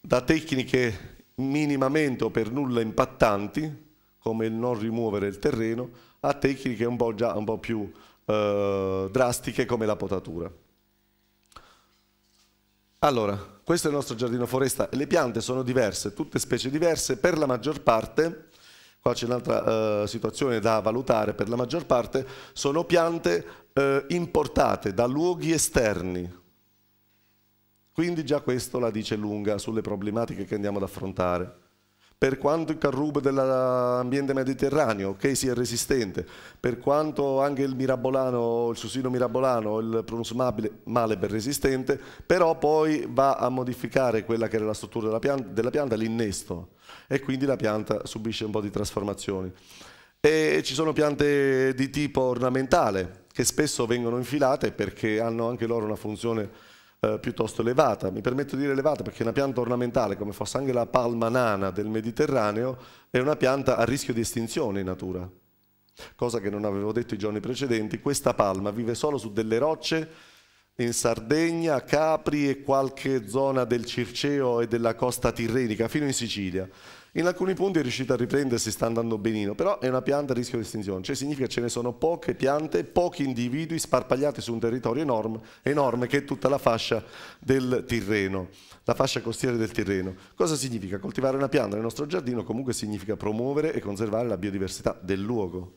Da tecniche minimamente o per nulla impattanti, come il non rimuovere il terreno, a tecniche un po', già, un po più eh, drastiche come la potatura. Allora, questo è il nostro giardino foresta. Le piante sono diverse, tutte specie diverse, per la maggior parte, qua c'è un'altra eh, situazione da valutare, per la maggior parte sono piante eh, importate da luoghi esterni, quindi già questo la dice lunga sulle problematiche che andiamo ad affrontare. Per quanto il carrubo dell'ambiente mediterraneo, che sia resistente, per quanto anche il mirabolano, il susino mirabolano, il pronusmabile per resistente, però poi va a modificare quella che era la struttura della pianta, della pianta l'innesto, e quindi la pianta subisce un po' di trasformazioni. E ci sono piante di tipo ornamentale, che spesso vengono infilate perché hanno anche loro una funzione eh, piuttosto elevata. Mi permetto di dire elevata perché una pianta ornamentale come fosse anche la palma nana del Mediterraneo è una pianta a rischio di estinzione in natura. Cosa che non avevo detto i giorni precedenti, questa palma vive solo su delle rocce in Sardegna, Capri e qualche zona del Circeo e della costa tirrenica, fino in Sicilia in alcuni punti è riuscita a riprendersi, sta andando benino, però è una pianta a rischio di estinzione, cioè significa che ce ne sono poche piante, pochi individui sparpagliati su un territorio enorme, enorme che è tutta la fascia del Tirreno, la fascia costiera del Tirreno. Cosa significa? Coltivare una pianta nel nostro giardino comunque significa promuovere e conservare la biodiversità del luogo,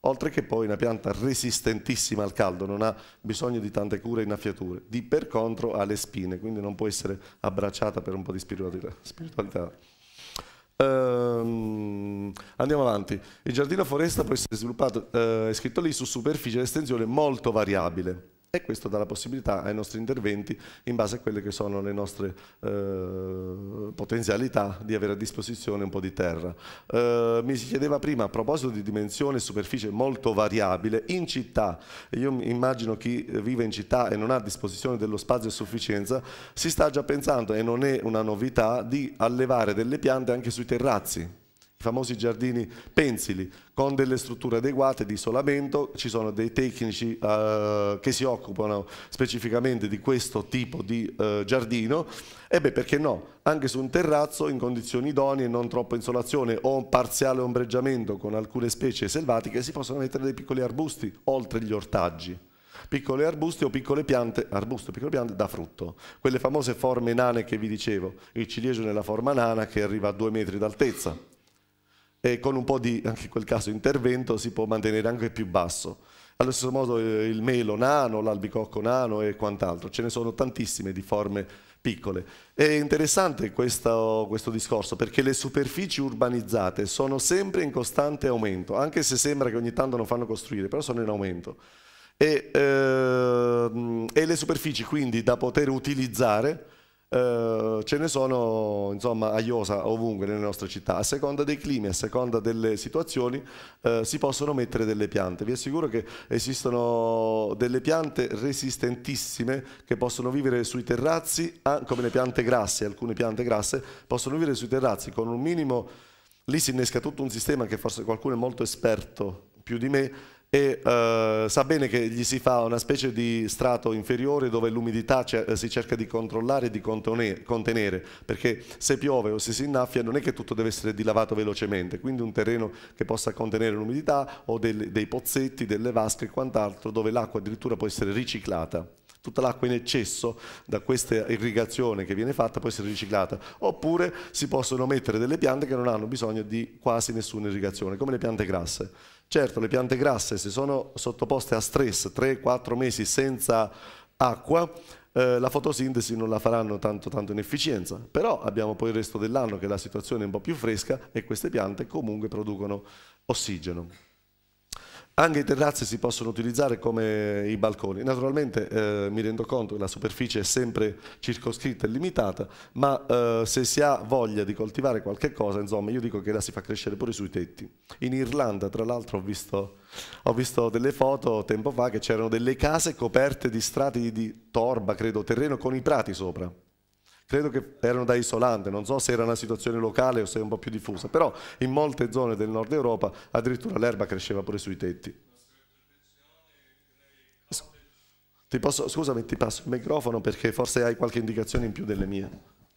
oltre che poi una pianta resistentissima al caldo, non ha bisogno di tante cure e innaffiature, di per contro ha le spine, quindi non può essere abbracciata per un po' di spiritualità. Ehm, andiamo avanti. Il giardino foresta può essere sviluppato, eh, è scritto lì, su superficie di estensione molto variabile e questo dà la possibilità ai nostri interventi, in base a quelle che sono le nostre eh, potenzialità, di avere a disposizione un po' di terra. Eh, mi si chiedeva prima, a proposito di dimensione e superficie molto variabile, in città, io immagino chi vive in città e non ha a disposizione dello spazio a sufficienza, si sta già pensando, e non è una novità, di allevare delle piante anche sui terrazzi, i famosi giardini pensili, con delle strutture adeguate di isolamento, ci sono dei tecnici eh, che si occupano specificamente di questo tipo di eh, giardino, e beh perché no, anche su un terrazzo in condizioni idonee, non troppa insolazione o un parziale ombreggiamento con alcune specie selvatiche, si possono mettere dei piccoli arbusti oltre gli ortaggi piccoli arbusti o piccole piante, arbusto, piccole piante da frutto. Quelle famose forme nane che vi dicevo, il ciliegio nella forma nana che arriva a due metri d'altezza, e con un po' di, anche in quel caso, intervento si può mantenere anche più basso. Allo stesso modo eh, il melo nano, l'albicocco nano e quant'altro, ce ne sono tantissime di forme piccole. È interessante questo, questo, discorso perché le superfici urbanizzate sono sempre in costante aumento, anche se sembra che ogni tanto non fanno costruire, però sono in aumento. E, eh, e le superfici quindi da poter utilizzare eh, ce ne sono insomma a Iosa ovunque nelle nostre città, a seconda dei climi, a seconda delle situazioni eh, si possono mettere delle piante, vi assicuro che esistono delle piante resistentissime che possono vivere sui terrazzi, ah, come le piante grasse, alcune piante grasse possono vivere sui terrazzi con un minimo, lì si innesca tutto un sistema che forse qualcuno è molto esperto più di me, e eh, sa bene che gli si fa una specie di strato inferiore dove l'umidità eh, si cerca di controllare e di contenere, perché se piove o se si innaffia non è che tutto deve essere dilavato velocemente, quindi un terreno che possa contenere l'umidità o dei, dei pozzetti, delle vasche e quant'altro dove l'acqua addirittura può essere riciclata tutta l'acqua in eccesso da questa irrigazione che viene fatta può essere riciclata, oppure si possono mettere delle piante che non hanno bisogno di quasi nessuna irrigazione, come le piante grasse. Certo, le piante grasse se sono sottoposte a stress 3-4 mesi senza acqua, eh, la fotosintesi non la faranno tanto, tanto in efficienza, però abbiamo poi il resto dell'anno che la situazione è un po' più fresca e queste piante comunque producono ossigeno. Anche i terrazzi si possono utilizzare come i balconi. Naturalmente eh, mi rendo conto che la superficie è sempre circoscritta e limitata, ma eh, se si ha voglia di coltivare qualche cosa, insomma, io dico che la si fa crescere pure sui tetti. In Irlanda, tra l'altro, ho visto, ho visto delle foto tempo fa che c'erano delle case coperte di strati di torba, credo, terreno con i prati sopra credo che erano da isolante, non so se era una situazione locale o se è un po' più diffusa, però in molte zone del nord Europa addirittura l'erba cresceva pure sui tetti. Ti posso, scusami, ti passo il microfono perché forse hai qualche indicazione in più delle mie.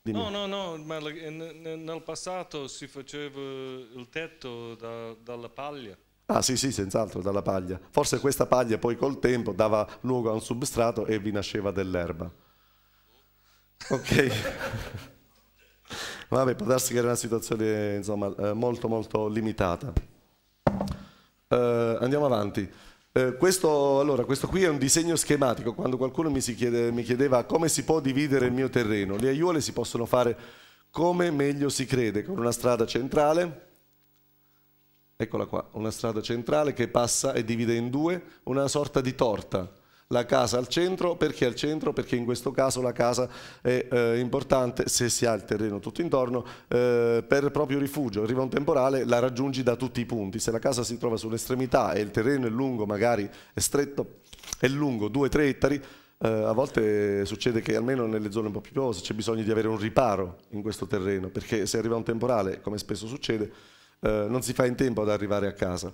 Dimmi. No, no, no, ma eh, nel passato si faceva il tetto da, dalla paglia. Ah sì, sì, senz'altro dalla paglia. Forse questa paglia poi col tempo dava luogo a un substrato e vi nasceva dell'erba. Ok. Vabbè, può darsi che era una situazione insomma, eh, molto molto limitata. Eh, andiamo avanti. Eh, questo, allora, questo qui è un disegno schematico. Quando qualcuno mi, chiede, mi chiedeva come si può dividere il mio terreno, le aiuole si possono fare come meglio si crede, con una strada centrale, eccola qua, una strada centrale che passa e divide in due una sorta di torta la casa al centro, perché al centro? Perché in questo caso la casa è eh, importante se si ha il terreno tutto intorno eh, per proprio rifugio, arriva un temporale, la raggiungi da tutti i punti, se la casa si trova sull'estremità e il terreno è lungo, magari è stretto, è lungo 2-3 ettari, eh, a volte succede che almeno nelle zone un po' più piovose c'è bisogno di avere un riparo in questo terreno, perché se arriva un temporale, come spesso succede, eh, non si fa in tempo ad arrivare a casa.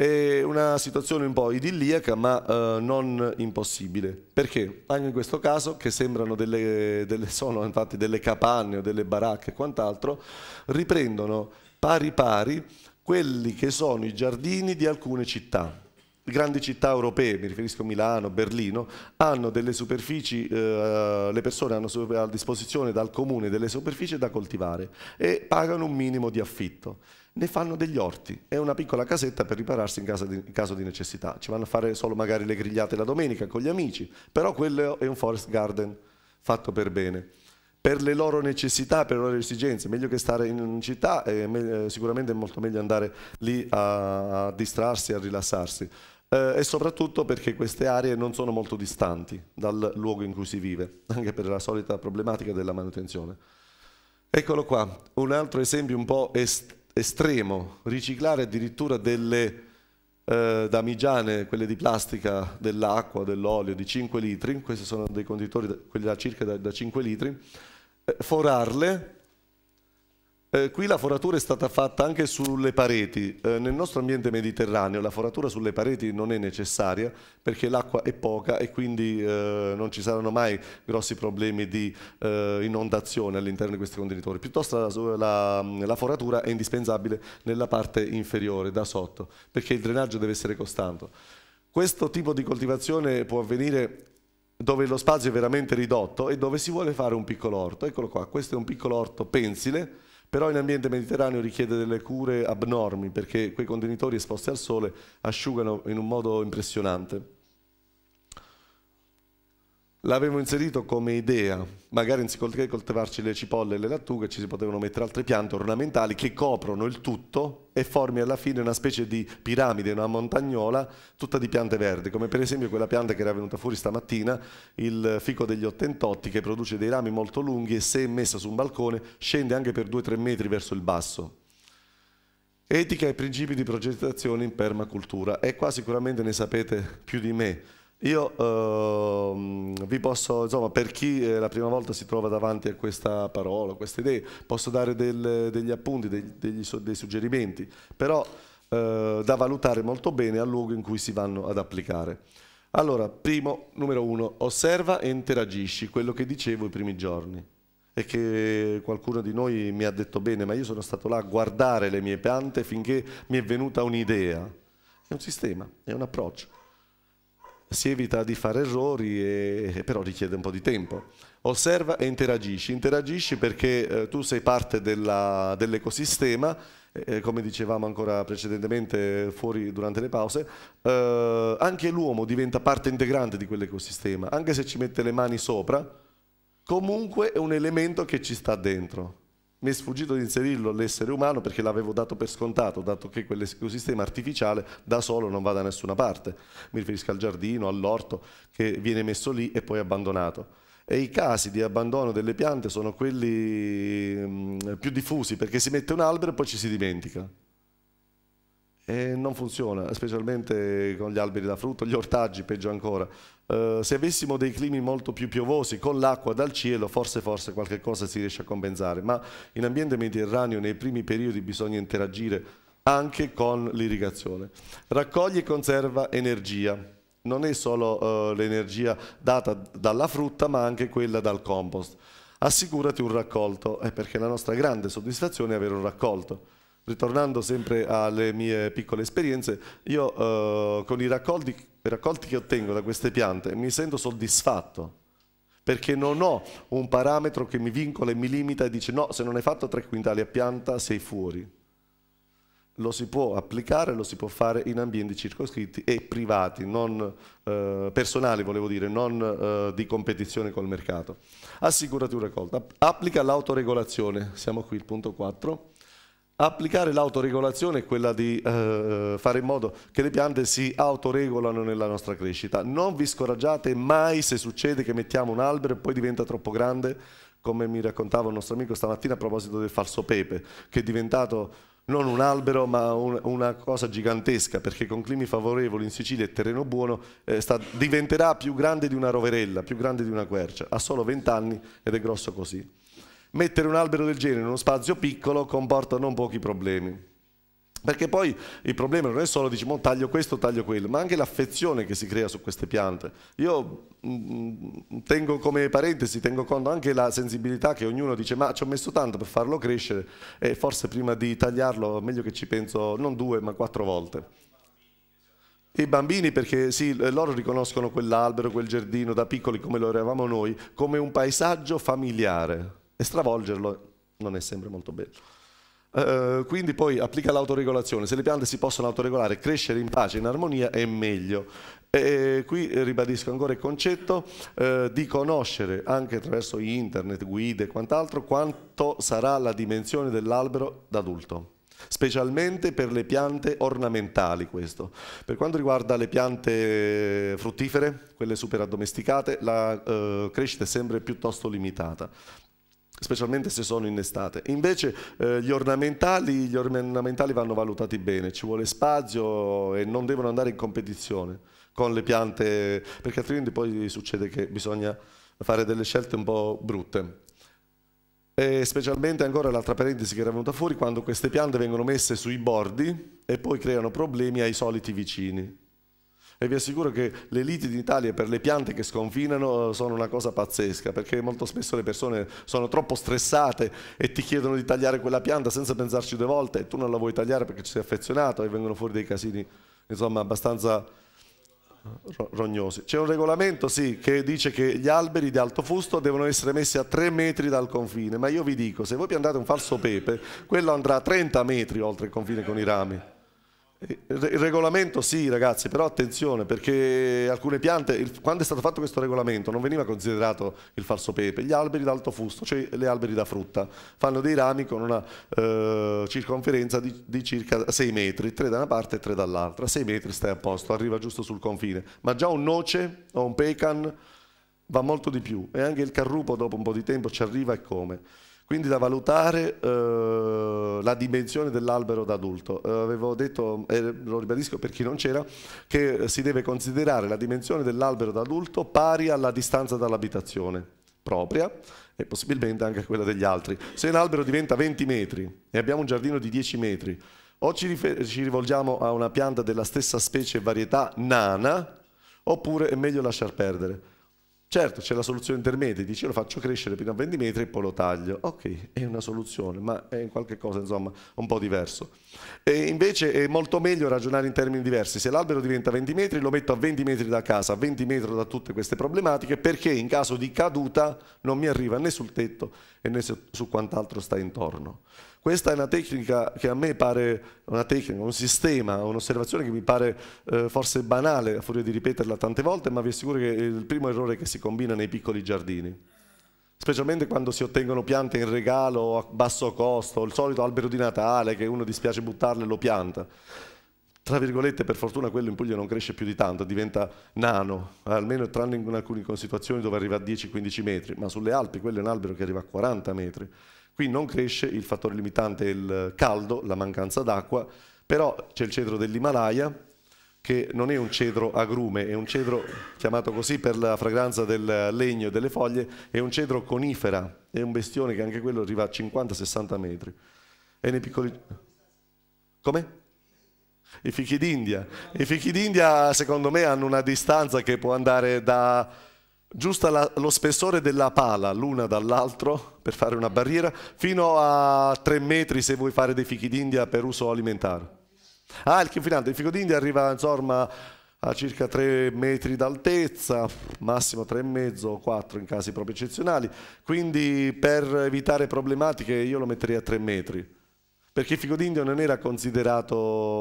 È una situazione un po' idilliaca ma eh, non impossibile. Perché anche in questo caso, che sembrano delle, delle, sono infatti delle capanne o delle baracche e quant'altro, riprendono pari pari quelli che sono i giardini di alcune città grandi città europee, mi riferisco a Milano, Berlino, hanno delle superfici, eh, le persone hanno a disposizione dal comune delle superfici da coltivare e pagano un minimo di affitto ne fanno degli orti. È una piccola casetta per ripararsi in, di, in caso di necessità. Ci vanno a fare solo magari le grigliate la domenica con gli amici, però quello è un forest garden fatto per bene per le loro necessità, per le loro esigenze. Meglio che stare in città, eh, sicuramente è molto meglio andare lì a, a distrarsi, a rilassarsi. Eh, e soprattutto perché queste aree non sono molto distanti dal luogo in cui si vive, anche per la solita problematica della manutenzione. Eccolo qua, un altro esempio un po' est estremo, riciclare addirittura delle eh, damigiane, quelle di plastica, dell'acqua, dell'olio di 5 litri, questi sono dei conditori, quelli da circa da, da 5 litri, eh, forarle eh, qui la foratura è stata fatta anche sulle pareti. Eh, nel nostro ambiente mediterraneo la foratura sulle pareti non è necessaria perché l'acqua è poca e quindi eh, non ci saranno mai grossi problemi di eh, inondazione all'interno di questi contenitori. Piuttosto la, la, la, foratura è indispensabile nella parte inferiore, da sotto, perché il drenaggio deve essere costante. Questo tipo di coltivazione può avvenire dove lo spazio è veramente ridotto e dove si vuole fare un piccolo orto. Eccolo qua, questo è un piccolo orto pensile però in ambiente mediterraneo richiede delle cure abnormi perché quei contenitori esposti al sole asciugano in un modo impressionante. L'avevo inserito come idea, magari anziché coltivarci le cipolle e le lattughe ci si potevano mettere altre piante ornamentali che coprono il tutto e formi alla fine una specie di piramide, una montagnola tutta di piante verdi, come per esempio quella pianta che era venuta fuori stamattina, il fico degli ottentotti che produce dei rami molto lunghi e se messa su un balcone scende anche per 2-3 metri verso il basso. Etica e principi di progettazione in permacultura e qua sicuramente ne sapete più di me io ehm, vi posso, insomma, per chi eh, la prima volta si trova davanti a questa parola, a queste idee, posso dare del, degli appunti, dei, degli, dei suggerimenti, però eh, da valutare molto bene al luogo in cui si vanno ad applicare. Allora, primo, numero uno, osserva e interagisci, quello che dicevo i primi giorni e che qualcuno di noi mi ha detto bene, ma io sono stato là a guardare le mie piante finché mi è venuta un'idea. È un sistema, è un approccio si evita di fare errori, e, però richiede un po' di tempo. Osserva e interagisci. Interagisci perché eh, tu sei parte dell'ecosistema, eh, eh, come dicevamo ancora precedentemente fuori durante le pause, eh, anche l'uomo diventa parte integrante di quell'ecosistema, anche se ci mette le mani sopra, comunque è un elemento che ci sta dentro. Mi è sfuggito di inserirlo l'essere umano perché l'avevo dato per scontato, dato che quell'ecosistema artificiale da solo non va da nessuna parte. Mi riferisco al giardino, all'orto, che viene messo lì e poi abbandonato. E i casi di abbandono delle piante sono quelli mm, più diffusi, perché si mette un albero e poi ci si dimentica e non funziona, specialmente con gli alberi da frutto, gli ortaggi peggio ancora. Uh, se avessimo dei climi molto più piovosi con l'acqua dal cielo, forse, forse qualche cosa si riesce a compensare, ma in ambiente mediterraneo nei primi periodi bisogna interagire anche con l'irrigazione. Raccoglie e conserva energia. Non è solo uh, l'energia data dalla frutta, ma anche quella dal compost. Assicurati un raccolto, eh, perché la nostra grande soddisfazione è avere un raccolto ritornando sempre alle mie piccole esperienze, io eh, con i raccolti, i raccolti che ottengo da queste piante mi sento soddisfatto perché non ho un parametro che mi vincola e mi limita e dice no, se non hai fatto tre quintali a pianta sei fuori. Lo si può applicare, lo si può fare in ambienti circoscritti e privati, non eh, personali volevo dire, non eh, di competizione col mercato. Assicurati un raccolto. Applica l'autoregolazione, siamo qui il punto 4 Applicare l'autoregolazione è quella di eh, fare in modo che le piante si autoregolano nella nostra crescita. Non vi scoraggiate mai se succede che mettiamo un albero e poi diventa troppo grande, come mi raccontava un nostro amico stamattina a proposito del falso pepe, che è diventato non un albero ma un, una cosa gigantesca, perché con climi favorevoli in Sicilia e terreno buono eh, sta, diventerà più grande di una roverella, più grande di una quercia. Ha solo 20 anni ed è grosso così mettere un albero del genere in uno spazio piccolo comporta non pochi problemi. Perché poi il problema non è solo dici, taglio questo, taglio quello, ma anche l'affezione che si crea su queste piante. Io mh, mm, mm, tengo come parentesi, tengo conto anche la sensibilità che ognuno dice, ma ci ho messo tanto per farlo crescere e forse prima di tagliarlo è meglio che ci penso non due ma quattro volte. I bambini perché sì, eh, loro riconoscono quell'albero, quel giardino da piccoli come lo eravamo noi, come un paesaggio familiare e stravolgerlo non è sempre molto bello. Uh, quindi poi applica l'autoregolazione, se le piante si possono autoregolare, crescere in pace, in armonia è meglio. E qui ribadisco ancora il concetto eh, di conoscere anche attraverso internet, guide e quant'altro quanto sarà la dimensione dell'albero d'adulto specialmente per le piante ornamentali questo. Per quanto riguarda le piante fruttifere, quelle super addomesticate, la eh, crescita è sempre piuttosto limitata specialmente se sono in estate. Invece eh, gli, ornamentali, gli, ornamentali, vanno valutati bene, ci vuole spazio e non devono andare in competizione con le piante, perché altrimenti poi succede che bisogna fare delle scelte un po' brutte. E specialmente ancora l'altra parentesi che era venuta fuori, quando queste piante vengono messe sui bordi e poi creano problemi ai soliti vicini. E vi assicuro che le liti in Italia per le piante che sconfinano eh, sono una cosa pazzesca, perché molto spesso le persone sono troppo stressate e ti chiedono di tagliare quella pianta senza pensarci due volte e tu non la vuoi tagliare perché ci sei affezionato e vengono fuori dei casini, insomma, abbastanza eh, rognosi. C'è un regolamento, sì, che dice che gli alberi di alto fusto devono essere messi a 3 metri dal confine, ma io vi dico, se voi piantate un falso pepe, quello andrà a 30 metri oltre il confine con i rami. Il regolamento sì ragazzi, però attenzione perché alcune piante, il, quando è stato fatto questo regolamento non veniva considerato il falso pepe, gli alberi d'alto fusto, cioè gli alberi da frutta, fanno dei rami con una eh, circonferenza di, di, circa 6 metri, 3 da una parte e 3 dall'altra, 6 metri stai a posto, arriva giusto sul confine, ma già un noce o un pecan va molto di più e anche il carrupo dopo un po' di tempo ci arriva e come. Quindi da valutare eh, la dimensione dell'albero d'adulto. Eh, avevo detto, e eh, lo ribadisco per chi non c'era, che si deve considerare la dimensione dell'albero d'adulto pari alla distanza dall'abitazione propria e possibilmente anche quella degli altri. Se un albero diventa 20 metri e abbiamo un giardino di 10 metri, o ci, ci rivolgiamo a una pianta della stessa specie e varietà nana, oppure è meglio lasciar perdere. Certo, c'è la soluzione intermedia, dici lo faccio crescere fino a 20 metri e poi lo taglio. Ok, è una soluzione, ma è qualche cosa insomma un po' diverso. E invece è molto meglio ragionare in termini diversi. Se l'albero diventa 20 metri, lo metto a 20 metri da casa, a 20 metri da tutte queste problematiche, perché in caso di caduta non mi arriva né sul tetto né su quant'altro sta intorno. Questa è una tecnica che a me pare una tecnica, un sistema, un'osservazione che mi pare eh, forse banale a furia di ripeterla tante volte, ma vi assicuro che è il primo errore che si combina nei piccoli giardini specialmente quando si ottengono piante in regalo a basso costo, il solito albero di Natale che uno dispiace buttarle e lo pianta. Tra virgolette, per fortuna quello in Puglia non cresce più di tanto, diventa nano, eh, almeno tranne in alcune situazioni dove arriva a 10-15 metri, ma sulle Alpi quello è un albero che arriva a 40 metri. Qui non cresce il fattore limitante è il caldo, la mancanza d'acqua, però c'è il cedro dell'Himalaya che non è un cedro agrume, è un cedro chiamato così per la fragranza del legno e delle foglie, è un cedro conifera, è un bestione che anche quello arriva a 50-60 metri. E nei piccoli... Come? I fichi d'India. I fichi d'India secondo me hanno una distanza che può andare da giusta la, lo spessore della pala l'una dall'altro per fare una barriera fino a 3 metri se vuoi fare dei fichi d'India per uso alimentare. Ah, il confinante, il fico d'India arriva insomma a circa 3 metri d'altezza, massimo 3,5 o 4 in casi proprio eccezionali, quindi per evitare problematiche io lo metterei a 3 metri perché il fico d'India non era considerato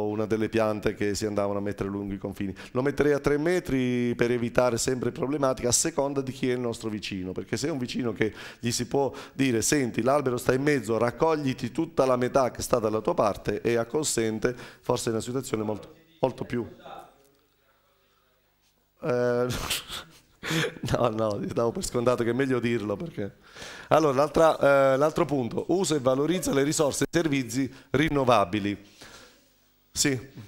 una delle piante che si andavano a mettere lungo i confini. Lo metterei a tre metri per evitare sempre problematiche a seconda di chi è il nostro vicino, perché se è un vicino che gli si può dire senti l'albero sta in mezzo, raccogliti tutta la metà che sta dalla tua parte e acconsente, forse è una situazione molto, molto più... Eh, No, no, stavo per scontato che è meglio dirlo perché... Allora, eh, l'altro punto, usa e valorizza le risorse e i servizi rinnovabili. Sì.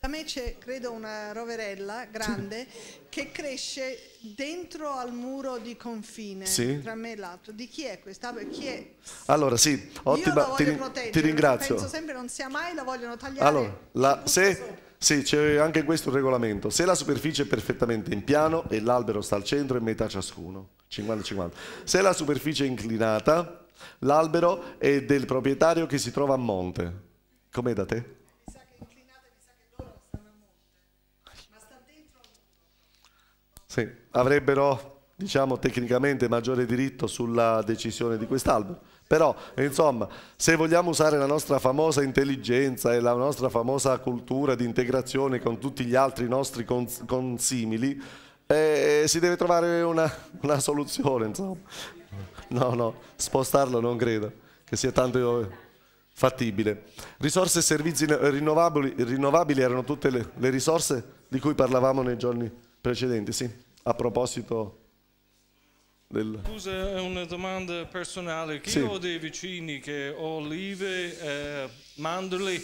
Da me c'è, credo, una roverella grande sì. che cresce dentro al muro di confine sì. tra me e l'altro. Di chi è questa? Chi è? Allora, sì, ottima, ti, proteggere, ti ringrazio. Penso sempre non sia mai, la vogliono tagliare. Allora, la, se... Sopra sì, c'è anche questo regolamento. Se la superficie è perfettamente in piano e l'albero sta al centro e metà ciascuno, 50-50. Se la superficie è inclinata, l'albero è del proprietario che si trova a monte. Com'è da te? Mi sa che inclinata mi sa che loro ma sta dentro Sì, avrebbero, diciamo tecnicamente, maggiore diritto sulla decisione di quest'albero. Però, insomma, se vogliamo usare la nostra famosa intelligenza e la nostra famosa cultura di integrazione con tutti gli altri nostri cons consimili, eh, eh si deve trovare una, una soluzione, insomma. No, no, spostarlo non credo che sia tanto eh, fattibile. Risorse e servizi rinnovabili, rinnovabili erano tutte le, le, risorse di cui parlavamo nei giorni precedenti. Sì, a proposito del... Scusa, è una domanda personale. Chi sì. ho dei vicini che ho olive, eh, mandorle,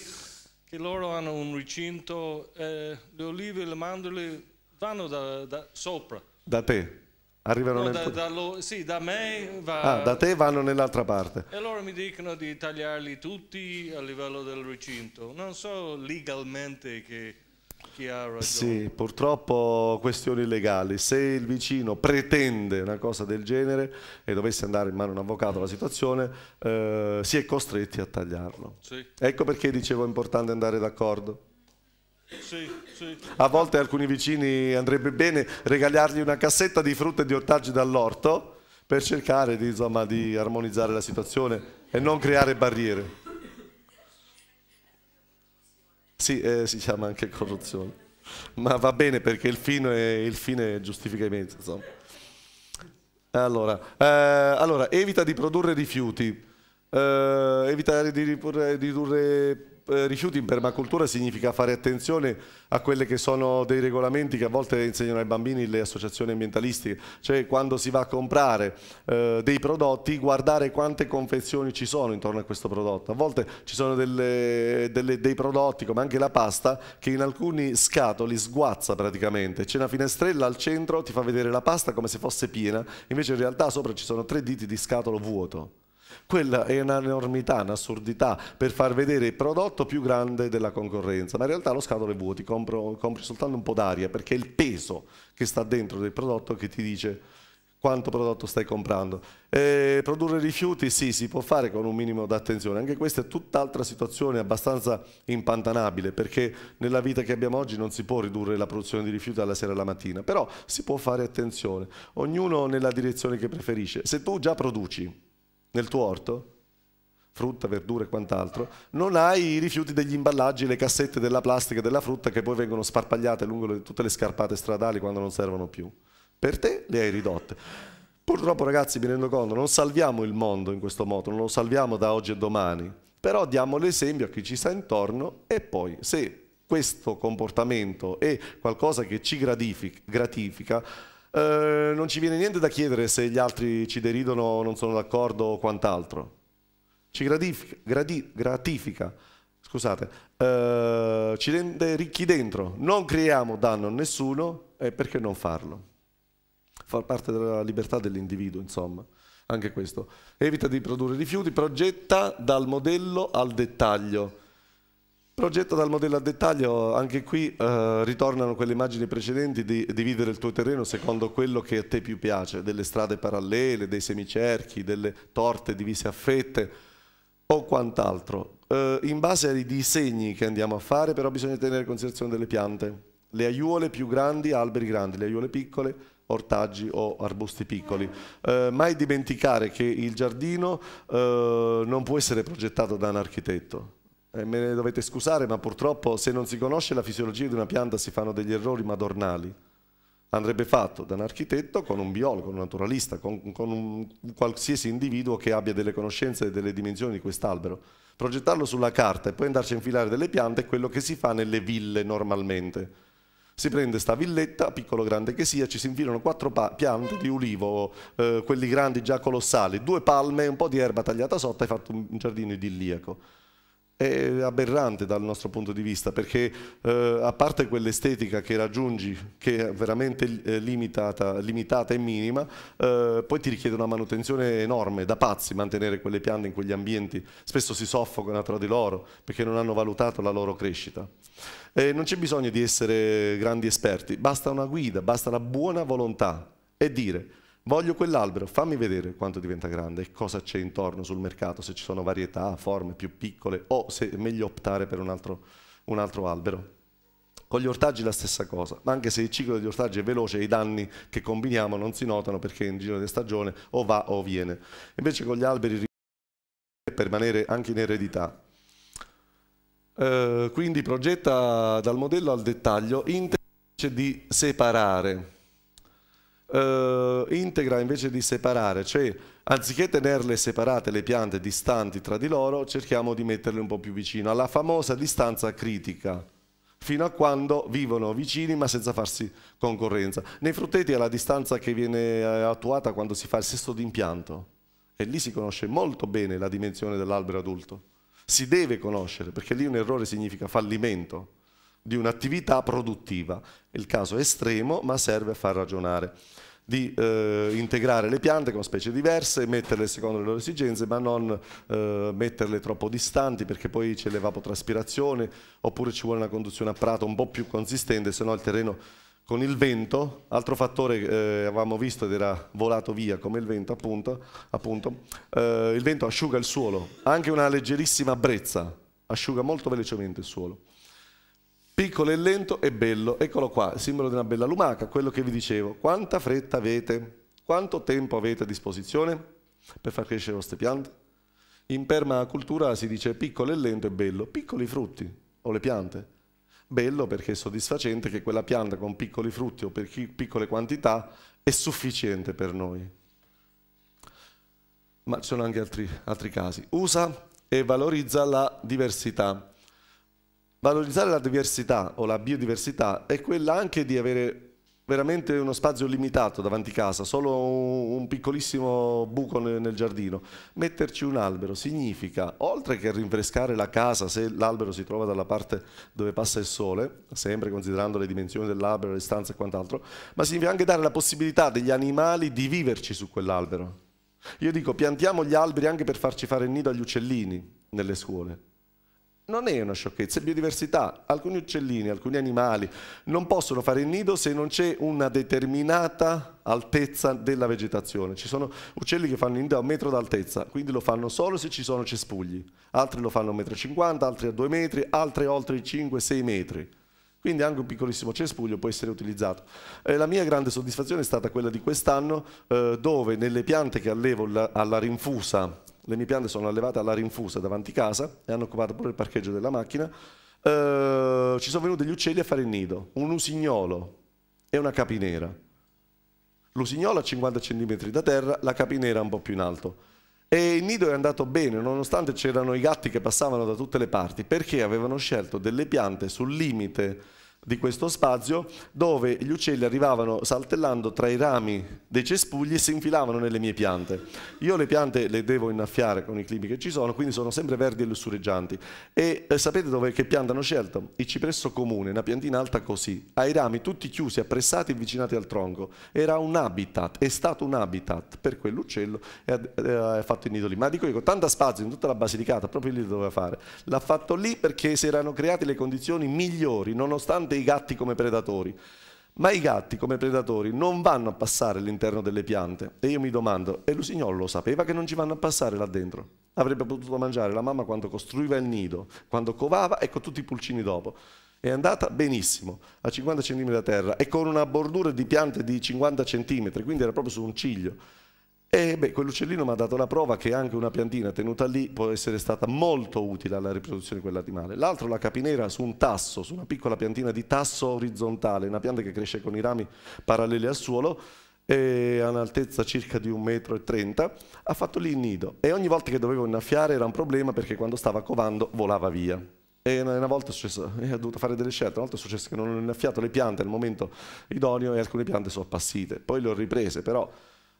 che loro hanno un recinto, eh, le olive e le mandorle vanno da, da sopra. Da te? Arrivano no, nel... da, da lo... Sì, da me va... Ah, da te vanno nell'altra parte. E loro mi dicono di tagliarli tutti a livello del recinto. Non so legalmente che chi Sì, purtroppo questioni legali. Se il vicino pretende una cosa del genere e dovesse andare in mano un avvocato la situazione, eh, si è costretti a tagliarlo. Sì. Ecco perché dicevo è importante andare d'accordo. Sì, sì. A volte alcuni vicini andrebbe bene regalargli una cassetta di frutta e di ortaggi dall'orto per cercare di, insomma, di armonizzare la situazione e non creare barriere. Sì, eh, si chiama anche corruzione. Ma va bene perché il fine, il fine giustifica i mezzi, insomma. Allora, eh, allora, evita di produrre rifiuti, eh, evitare di, ripurre, di ridurre eh, rifiuti in permacultura significa fare attenzione a quelli che sono dei regolamenti che a volte insegnano ai bambini le associazioni ambientalistiche, cioè quando si va a comprare eh, dei prodotti guardare quante confezioni ci sono intorno a questo prodotto. A volte ci sono delle, delle, dei prodotti come anche la pasta che in alcuni scatoli sguazza praticamente, c'è una finestrella al centro, ti fa vedere la pasta come se fosse piena, invece in realtà sopra ci sono tre diti di scatolo vuoto. Quella è un'enormità, un'assurdità per far vedere il prodotto più grande della concorrenza, ma in realtà lo scatolo è vuoto, compri soltanto un po' d'aria perché è il peso che sta dentro del prodotto che ti dice quanto prodotto stai comprando. Eh, produrre rifiuti sì, si può fare con un minimo d'attenzione, anche questa è tutt'altra situazione abbastanza impantanabile perché nella vita che abbiamo oggi non si può ridurre la produzione di rifiuti dalla sera alla mattina, però si può fare attenzione, ognuno nella direzione che preferisce. Se tu già produci nel tuo orto, frutta, verdura e quant'altro, non hai i rifiuti degli imballaggi, le cassette della plastica e della frutta che poi vengono sparpagliate lungo le, tutte le scarpate stradali quando non servono più. Per te le hai ridotte. Purtroppo ragazzi mi rendo conto, non salviamo il mondo in questo modo, non lo salviamo da oggi a domani, però diamo l'esempio a chi ci sta intorno e poi se questo comportamento è qualcosa che ci gratifica eh, non ci viene niente da chiedere se gli altri ci deridono, o non sono d'accordo o quant'altro. Ci gratifica, gradi, gratifica scusate, eh, ci rende ricchi dentro, non creiamo danno a nessuno e perché non farlo? Fa parte della libertà dell'individuo, insomma, anche questo. Evita di produrre rifiuti, progetta dal modello al dettaglio Progetto dal modello a dettaglio, anche qui eh, ritornano quelle immagini precedenti di dividere il tuo terreno secondo quello che a te più piace, delle strade parallele, dei semicerchi, delle torte divise a fette o quant'altro. Eh, in base ai disegni che andiamo a fare però bisogna tenere in considerazione delle piante, le aiuole più grandi, alberi grandi, le aiuole piccole, ortaggi o arbusti piccoli. Eh, mai dimenticare che il giardino eh, non può essere progettato da un architetto, eh, me ne dovete scusare, ma purtroppo se non si conosce la fisiologia di una pianta si fanno degli errori madornali. Andrebbe fatto da un architetto con un biologo, un naturalista, con, con un qualsiasi individuo che abbia delle conoscenze e delle dimensioni di quest'albero. Progettarlo sulla carta e poi andarci a infilare delle piante è quello che si fa nelle ville normalmente si prende sta villetta, piccolo o grande che sia, ci si infilano quattro piante di ulivo, eh, quelli grandi già colossali, due palme, un po' di erba tagliata sotto, hai fatto un giardino idilliaco è aberrante dal nostro punto di vista perché eh, a parte quell'estetica che raggiungi che è veramente eh, limitata, limitata, e minima eh, poi ti richiede una manutenzione enorme da pazzi mantenere quelle piante in quegli ambienti spesso si soffocano tra di loro perché non hanno valutato la loro crescita e non c'è bisogno di essere grandi esperti basta una guida basta la buona volontà e dire Voglio quell'albero, fammi vedere quanto diventa grande e cosa c'è intorno sul mercato, se ci sono varietà, forme più piccole o se è meglio optare per un altro, un altro albero. Con gli ortaggi la stessa cosa, anche se il ciclo degli ortaggi è veloce, i danni che combiniamo non si notano perché in giro di stagione o va o viene. Invece con gli alberi permanere anche in eredità. Eh, quindi progetta dal modello al dettaglio, invece di separare eh, integra invece di separare, cioè anziché tenerle separate le piante distanti tra di loro, cerchiamo di metterle un po' più vicino, alla famosa distanza critica fino a quando vivono vicini ma senza farsi concorrenza. Nei frutteti è la distanza che viene eh, attuata quando si fa il sesto d'impianto e lì si conosce molto bene la dimensione dell'albero adulto. Si deve conoscere perché lì un errore significa fallimento di un'attività produttiva. il caso è estremo, ma serve a far ragionare di eh, integrare le piante con specie diverse, metterle secondo le loro esigenze, ma non eh, metterle troppo distanti perché poi c'è l'evapotraspirazione oppure ci vuole una conduzione a prato un po' più consistente, se no il terreno con il vento, altro fattore che eh, avevamo visto ed era volato via come il vento appunto, appunto eh, il vento asciuga il suolo, anche una leggerissima brezza asciuga molto velocemente il suolo. Piccolo e lento e bello, eccolo qua, il simbolo di una bella lumaca, quello che vi dicevo. Quanta fretta avete? Quanto tempo avete a disposizione per far crescere le vostre piante? In permacultura si dice piccolo e lento e bello, piccoli frutti o le piante. Bello perché è soddisfacente che quella pianta con piccoli frutti o per piccole quantità è sufficiente per noi. Ma ci sono anche altri, altri casi. Usa e valorizza la diversità valorizzare la diversità o la biodiversità è quella anche di avere veramente uno spazio limitato davanti casa, solo un piccolissimo buco nel giardino. Metterci un albero significa, oltre che rinfrescare la casa se l'albero si trova dalla parte dove passa il sole, sempre considerando le dimensioni dell'albero, le stanze e quant'altro, ma significa anche dare la possibilità degli animali di viverci su quell'albero. Io dico piantiamo gli alberi anche per farci fare il nido agli uccellini nelle scuole non è una sciocchezza, è biodiversità. Alcuni uccellini, alcuni animali non possono fare il nido se non c'è una determinata altezza della vegetazione. Ci sono uccelli che fanno il nido a un metro d'altezza, quindi lo fanno solo se ci sono cespugli. Altri lo fanno a 1,50 m, altri a 2 metri, altri oltre i 5-6 metri. Quindi anche un piccolissimo cespuglio può essere utilizzato. Eh, la mia grande soddisfazione è stata quella di quest'anno, eh, dove nelle piante che allevo alla rinfusa le mie piante sono allevate alla rinfusa davanti casa e hanno occupato pure il parcheggio della macchina, eh, ci sono venuti gli uccelli a fare il nido, un usignolo e una capinera. L'usignolo a 50 cm da terra, la capinera un po' più in alto. E il nido è andato bene, nonostante c'erano i gatti che passavano da tutte le parti, perché avevano scelto delle piante sul limite di questo spazio dove gli uccelli arrivavano saltellando tra i rami dei cespugli e si infilavano nelle mie piante. Io le piante le devo innaffiare con i climi che ci sono, quindi sono sempre verdi e lussureggianti. E eh, sapete dove, che pianta hanno scelto? Il cipresso comune, una piantina alta così, ai rami tutti chiusi, appressati e avvicinati al tronco. Era un habitat, è stato un habitat per quell'uccello e ha, eh, fatto i nido lì. Ma dico io, tanto spazio in tutta la Basilicata, proprio lì doveva fare. L'ha fatto lì perché si erano create le condizioni migliori, nonostante dei gatti come predatori. Ma i gatti come predatori non vanno a passare all'interno delle piante. E io mi domando, e l'usignolo sapeva che non ci vanno a passare là dentro? Avrebbe potuto mangiare la mamma quando costruiva il nido, quando covava ecco tutti i pulcini dopo. È andata benissimo, a 50 cm da terra e con una bordura di piante di 50 cm, quindi era proprio su un ciglio. E beh, quell'uccellino mi ha dato la prova che anche una piantina tenuta lì può essere stata molto utile alla riproduzione di quell'animale. L'altro, la capinera, su un tasso, su una piccola piantina di tasso orizzontale, una pianta che cresce con i rami paralleli al suolo, e a un'altezza circa di 1,30 m, ha fatto lì il nido. E ogni volta che dovevo innaffiare era un problema perché quando stava covando volava via. E una volta è successo, e ho dovuto fare delle scelte, una volta è successo che non ho innaffiato le piante al momento idoneo e alcune piante sono appassite. Poi le ho riprese, però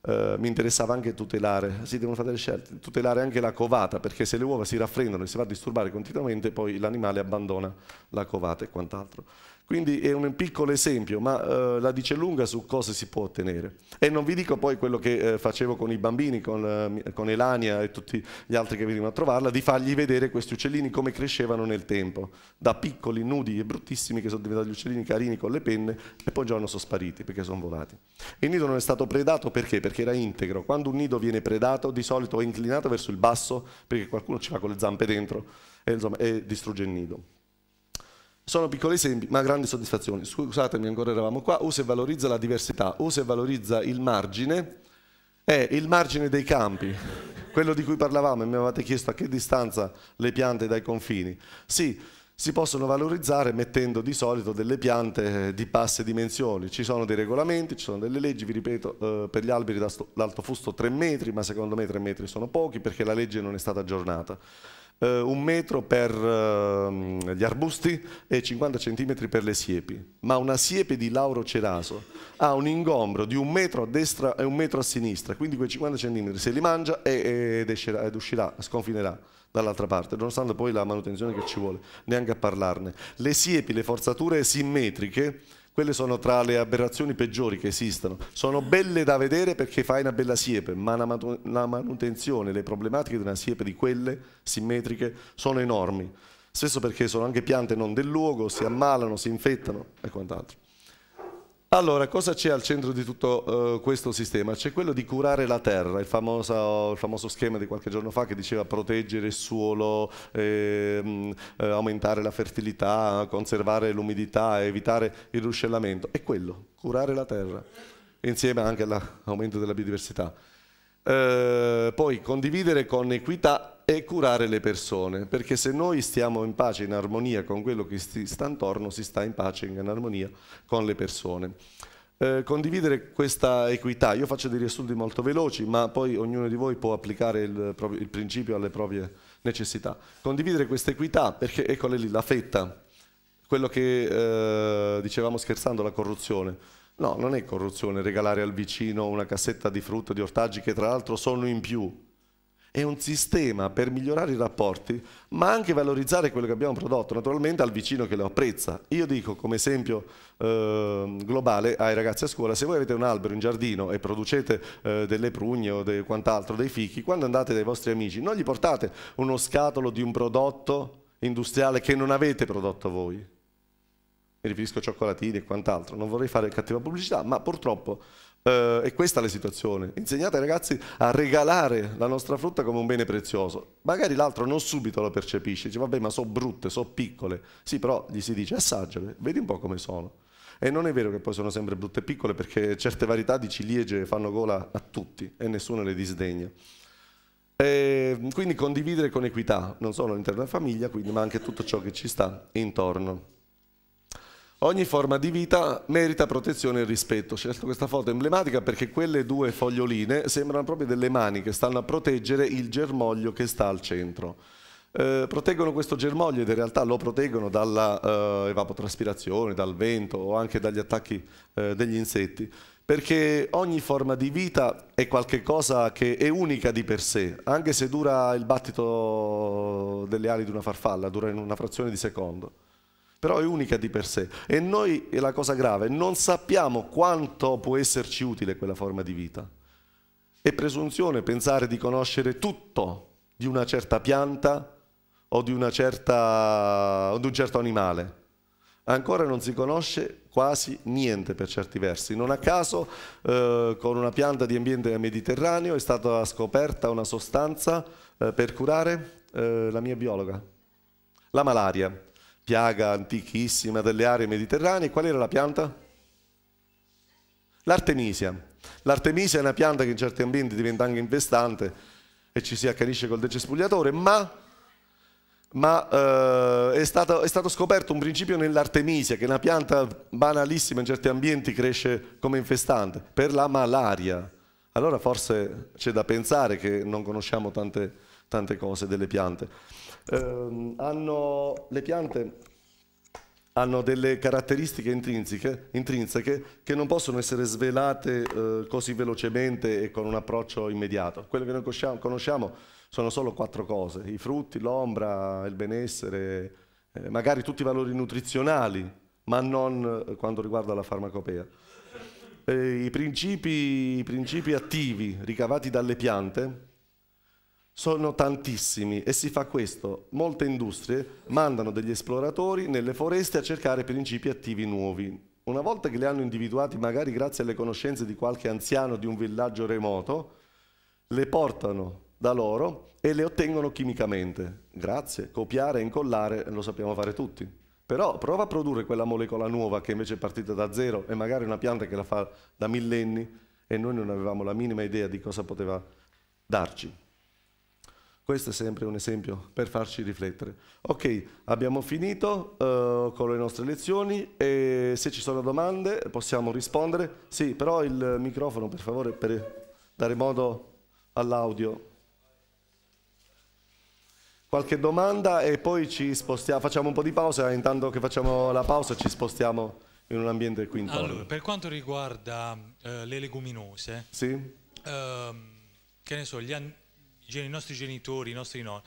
eh, mi interessava anche tutelare, si devono fare delle scelte, tutelare anche la covata, perché se le uova si raffreddano e si va a disturbare continuamente, poi l'animale abbandona la covata e quant'altro. Quindi è un piccolo esempio, ma eh, la dice lunga su cosa si può ottenere. E non vi dico poi quello che eh, facevo con i bambini, con, eh, con, Elania e tutti gli altri che venivano a trovarla, di fargli vedere questi uccellini come crescevano nel tempo, da piccoli, nudi e bruttissimi che sono diventati uccellini carini con le penne e poi un giorno sono spariti perché sono volati. Il nido non è stato predato perché? Perché era integro. Quando un nido viene predato di solito è inclinato verso il basso perché qualcuno ci va con le zampe dentro e, insomma, e distrugge il nido. Sono piccoli esempi, ma grandi soddisfazioni. Scusatemi, ancora eravamo qua. O e valorizza la diversità, o e valorizza il margine, è il margine dei campi, quello di cui parlavamo e mi avevate chiesto a che distanza le piante dai confini. Sì, si possono valorizzare mettendo di solito delle piante eh, di basse dimensioni. Ci sono dei regolamenti, ci sono delle leggi, vi ripeto, eh, per gli alberi d'alto fusto 3 metri, ma secondo me 3 metri sono pochi perché la legge non è stata aggiornata eh, un metro per eh, gli arbusti e 50 centimetri per le siepi, ma una siepe di Lauro Ceraso ha un ingombro di un metro a destra e un metro a sinistra, quindi quei 50 centimetri se li mangia ed, escerà, ed uscirà, sconfinerà dall'altra parte, nonostante poi la manutenzione che ci vuole, neanche a parlarne. Le siepi, le forzature simmetriche quelle sono tra le aberrazioni peggiori che esistono. Sono belle da vedere perché fai una bella siepe, ma la manutenzione, le problematiche di una siepe di quelle simmetriche sono enormi. Spesso perché sono anche piante non del luogo, si ammalano, si infettano e quant'altro. Allora, cosa c'è al centro di tutto uh, questo sistema? C'è quello di curare la terra, il famoso, il famoso, schema di qualche giorno fa che diceva proteggere il suolo, ehm, eh, aumentare la fertilità, conservare l'umidità, evitare il ruscellamento. È quello, curare la terra, insieme anche all'aumento della biodiversità. Eh, poi condividere con equità e curare le persone, perché se noi stiamo in pace, in armonia con quello che si sta intorno, si sta in pace, in armonia con le persone. Eh, condividere questa equità, io faccio dei riassunti molto veloci, ma poi ognuno di voi può applicare il, il principio alle proprie necessità. Condividere questa equità, perché eccola lì la fetta, quello che eh, dicevamo scherzando, la corruzione. No, non è corruzione regalare al vicino una cassetta di frutta, di ortaggi, che tra l'altro sono in più, è un sistema per migliorare i rapporti, ma anche valorizzare quello che abbiamo prodotto, naturalmente al vicino che lo apprezza. Io dico come esempio eh, globale ai ragazzi a scuola, se voi avete un albero, in giardino e producete eh, delle prugne o de quant'altro, dei fichi, quando andate dai vostri amici non gli portate uno scatolo di un prodotto industriale che non avete prodotto voi. Mi riferisco a cioccolatini e quant'altro, non vorrei fare cattiva pubblicità, ma purtroppo eh, e questa è la situazione. Insegnate ai ragazzi a regalare la nostra frutta come un bene prezioso. Magari l'altro non subito lo percepisce, dice vabbè ma so brutte, so piccole. Sì, però gli si dice assaggiale, vedi un po' come sono. E non è vero che poi sono sempre brutte e piccole perché certe varietà di ciliegie fanno gola a tutti e nessuno le disdegna. E ehm, quindi condividere con equità non solo all'interno della famiglia, quindi, ma anche tutto ciò che ci sta intorno. Ogni forma di vita merita protezione e rispetto. Ho certo, questa foto è emblematica perché quelle due foglioline sembrano proprio delle mani che stanno a proteggere il germoglio che sta al centro. Eh, proteggono questo germoglio ed in realtà lo proteggono dalla eh, evapotraspirazione, dal vento o anche dagli attacchi eh, degli insetti, perché ogni forma di vita è qualcosa che è unica di per sé, anche se dura il battito delle ali di una farfalla, dura in una frazione di secondo però è unica di per sé. E noi, è la cosa grave, non sappiamo quanto può esserci utile quella forma di vita. È presunzione pensare di conoscere tutto di una certa pianta o di, certa, o di un certo animale. Ancora non si conosce quasi niente per certi versi. Non a caso eh, con una pianta di ambiente mediterraneo è stata scoperta una sostanza eh, per curare eh, la mia biologa, la malaria piaga antichissima delle aree mediterranee. Qual era la pianta? L'artemisia. L'artemisia è una pianta che in certi ambienti diventa anche infestante e ci si accanisce col decespugliatore, ma, ma eh, è, stato, è, stato, scoperto un principio nell'artemisia, che è una pianta banalissima in certi ambienti cresce come infestante, per la malaria. Allora forse c'è da pensare che non conosciamo tante, tante cose delle piante eh, hanno, le piante hanno delle caratteristiche intrinseche che non possono essere svelate eh, così velocemente e con un approccio immediato. Quello che noi conosciamo sono solo quattro cose, i frutti, l'ombra, il benessere, eh, magari tutti i valori nutrizionali, ma non eh, quanto riguarda la farmacopea. Eh, I principi, I principi attivi ricavati dalle piante sono tantissimi e si fa questo. Molte industrie mandano degli esploratori nelle foreste a cercare principi attivi nuovi. Una volta che li hanno individuati, magari grazie alle conoscenze di qualche anziano di un villaggio remoto, le portano da loro e le ottengono chimicamente. Grazie, copiare e incollare lo sappiamo fare tutti. Però prova a produrre quella molecola nuova che invece è partita da zero e magari una pianta che la fa da millenni e noi non avevamo la minima idea di cosa poteva darci. Questo è sempre un esempio per farci riflettere. Ok, abbiamo finito uh, con le nostre lezioni e se ci sono domande possiamo rispondere. Sì, però il microfono per favore per dare modo all'audio. Qualche domanda e poi ci spostiamo, facciamo un po' di pausa, intanto che facciamo la pausa ci spostiamo in un ambiente qui intorno. Allora, per quanto riguarda uh, le leguminose, sì? Uh, che ne so, gli, an- i nostri genitori, i nostri nonni,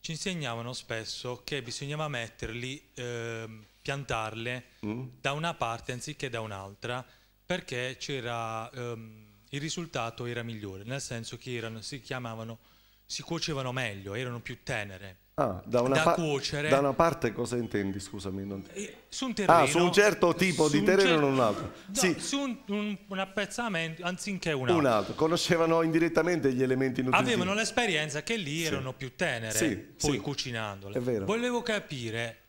ci insegnavano spesso che bisognava metterli, eh, piantarle mm. da una parte anziché da un'altra, perché c'era, ehm, il risultato era migliore, nel senso che erano, si chiamavano, si cuocevano meglio, erano più tenere. Ah, da, una da cuocere. Da una parte cosa intendi, scusami? Non... Eh, su un ah, terreno. Ah, su un certo tipo di terreno, cer un altro. No, sì. Su un, un, un, apprezzamento anziché un altro. Un altro. Conoscevano indirettamente gli elementi nutritivi. Avevano l'esperienza che lì sì. erano più tenere, sì, poi sì. cucinandole. Volevo capire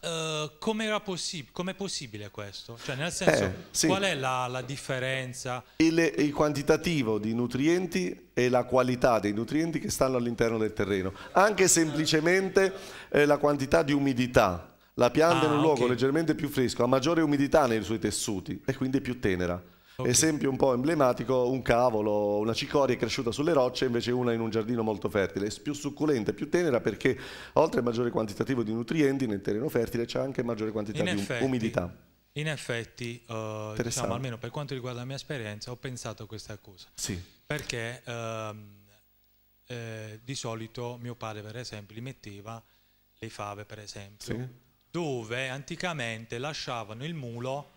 eh, come era possibile? Com'è possibile questo? Cioè, nel senso, eh, sì. qual è la, la differenza? Il, il, quantitativo di nutrienti e la qualità dei nutrienti che stanno all'interno del terreno, anche ah. semplicemente eh, la quantità di umidità. La pianta ah, in un ah, luogo okay. leggermente più fresco ha maggiore umidità nei suoi tessuti e quindi è più tenera. Okay. Esempio un po' emblematico, un cavolo, una cicoria cresciuta sulle rocce, invece una in un giardino molto fertile, è più succulenta, più tenera perché oltre al maggiore quantitativo di nutrienti nel terreno fertile c'è anche maggiore quantità in di effetti, umidità. In effetti, uh, diciamo, almeno per quanto riguarda la mia esperienza, ho pensato a questa cosa. Sì. Perché um, eh, di solito mio padre, per esempio, li metteva le fave, per esempio, sì. dove anticamente lasciavano il mulo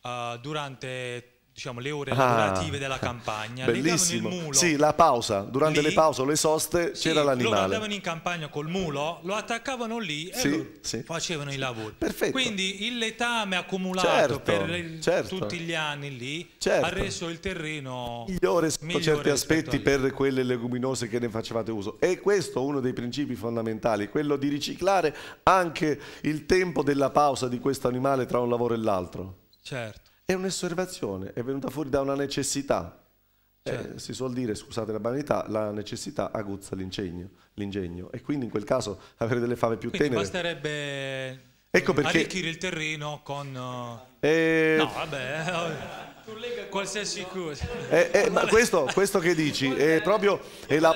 uh, durante diciamo, le ore ah, lavorative della campagna. Bellissimo. Il mulo. Sì, la pausa, durante lì, le pause, le soste, sì, c'era l'animale. Loro andavano in campagna col mulo, lo attaccavano lì e sì, sì. facevano i lavori. Perfetto. Quindi il letame accumulato certo, per il, certo. tutti gli anni lì certo. ha reso il terreno migliore sotto certi aspetti per quelle leguminose che ne facevate uso. E questo è uno dei principi fondamentali, quello di riciclare anche il tempo della pausa di questo animale tra un lavoro e l'altro. Certo. È un'osservazione, è venuta fuori da una necessità. Cioè. Eh, certo. si suol dire, scusate la banalità, la necessità aguzza l'ingegno, l'ingegno e quindi in quel caso avere delle fave più quindi tenere. basterebbe ecco perché... arricchire il terreno con... E... Eh, eh, no, vabbè, vabbè. Eh, qualsiasi cosa. Eh, eh, ma questo, questo, che dici è proprio... È la...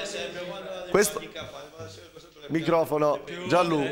questo... Microfono, Gianlu.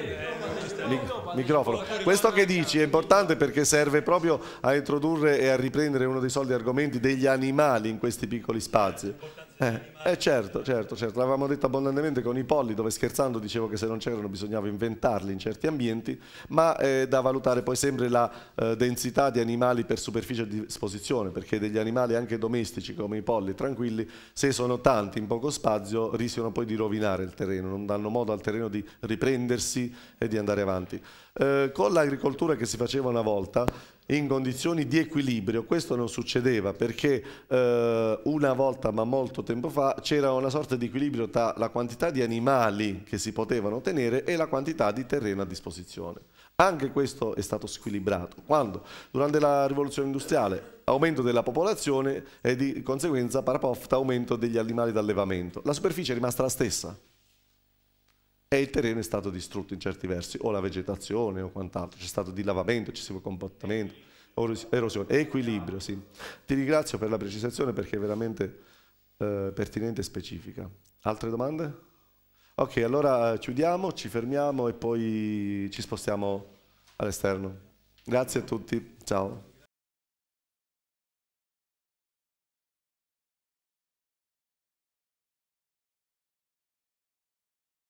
Microfono. Questo che dici è importante perché serve proprio a introdurre e a riprendere uno dei soliti argomenti degli animali in questi piccoli spazi. Eh, eh, certo, certo, certo, l'avevamo detto abbondantemente con i polli dove scherzando dicevo che se non c'erano bisognava inventarli in certi ambienti, ma è eh, da valutare poi sempre la eh, densità di animali per superficie di esposizione, perché degli animali anche domestici come i polli tranquilli, se sono tanti in poco spazio rischiano poi di rovinare il terreno, non danno modo al terreno di riprendersi e di andare avanti. Eh, con l'agricoltura che si faceva una volta in condizioni di equilibrio. Questo non succedeva perché eh, una volta, ma molto tempo fa, c'era una sorta di equilibrio tra la quantità di animali che si potevano tenere e la quantità di terreno a disposizione. Anche questo è stato squilibrato. Quando? Durante la rivoluzione industriale, aumento della popolazione e di conseguenza, parapoft, aumento degli animali d'allevamento. La superficie è rimasta la stessa e il terreno è stato distrutto in certi versi, o la vegetazione o quant'altro, c'è stato dilavamento, eccessivo comportamento, erosione, equilibrio, sì. Ti ringrazio per la precisazione perché è veramente eh, pertinente e specifica. Altre domande? Ok, allora eh, chiudiamo, ci fermiamo e poi ci spostiamo all'esterno. Grazie a tutti, ciao.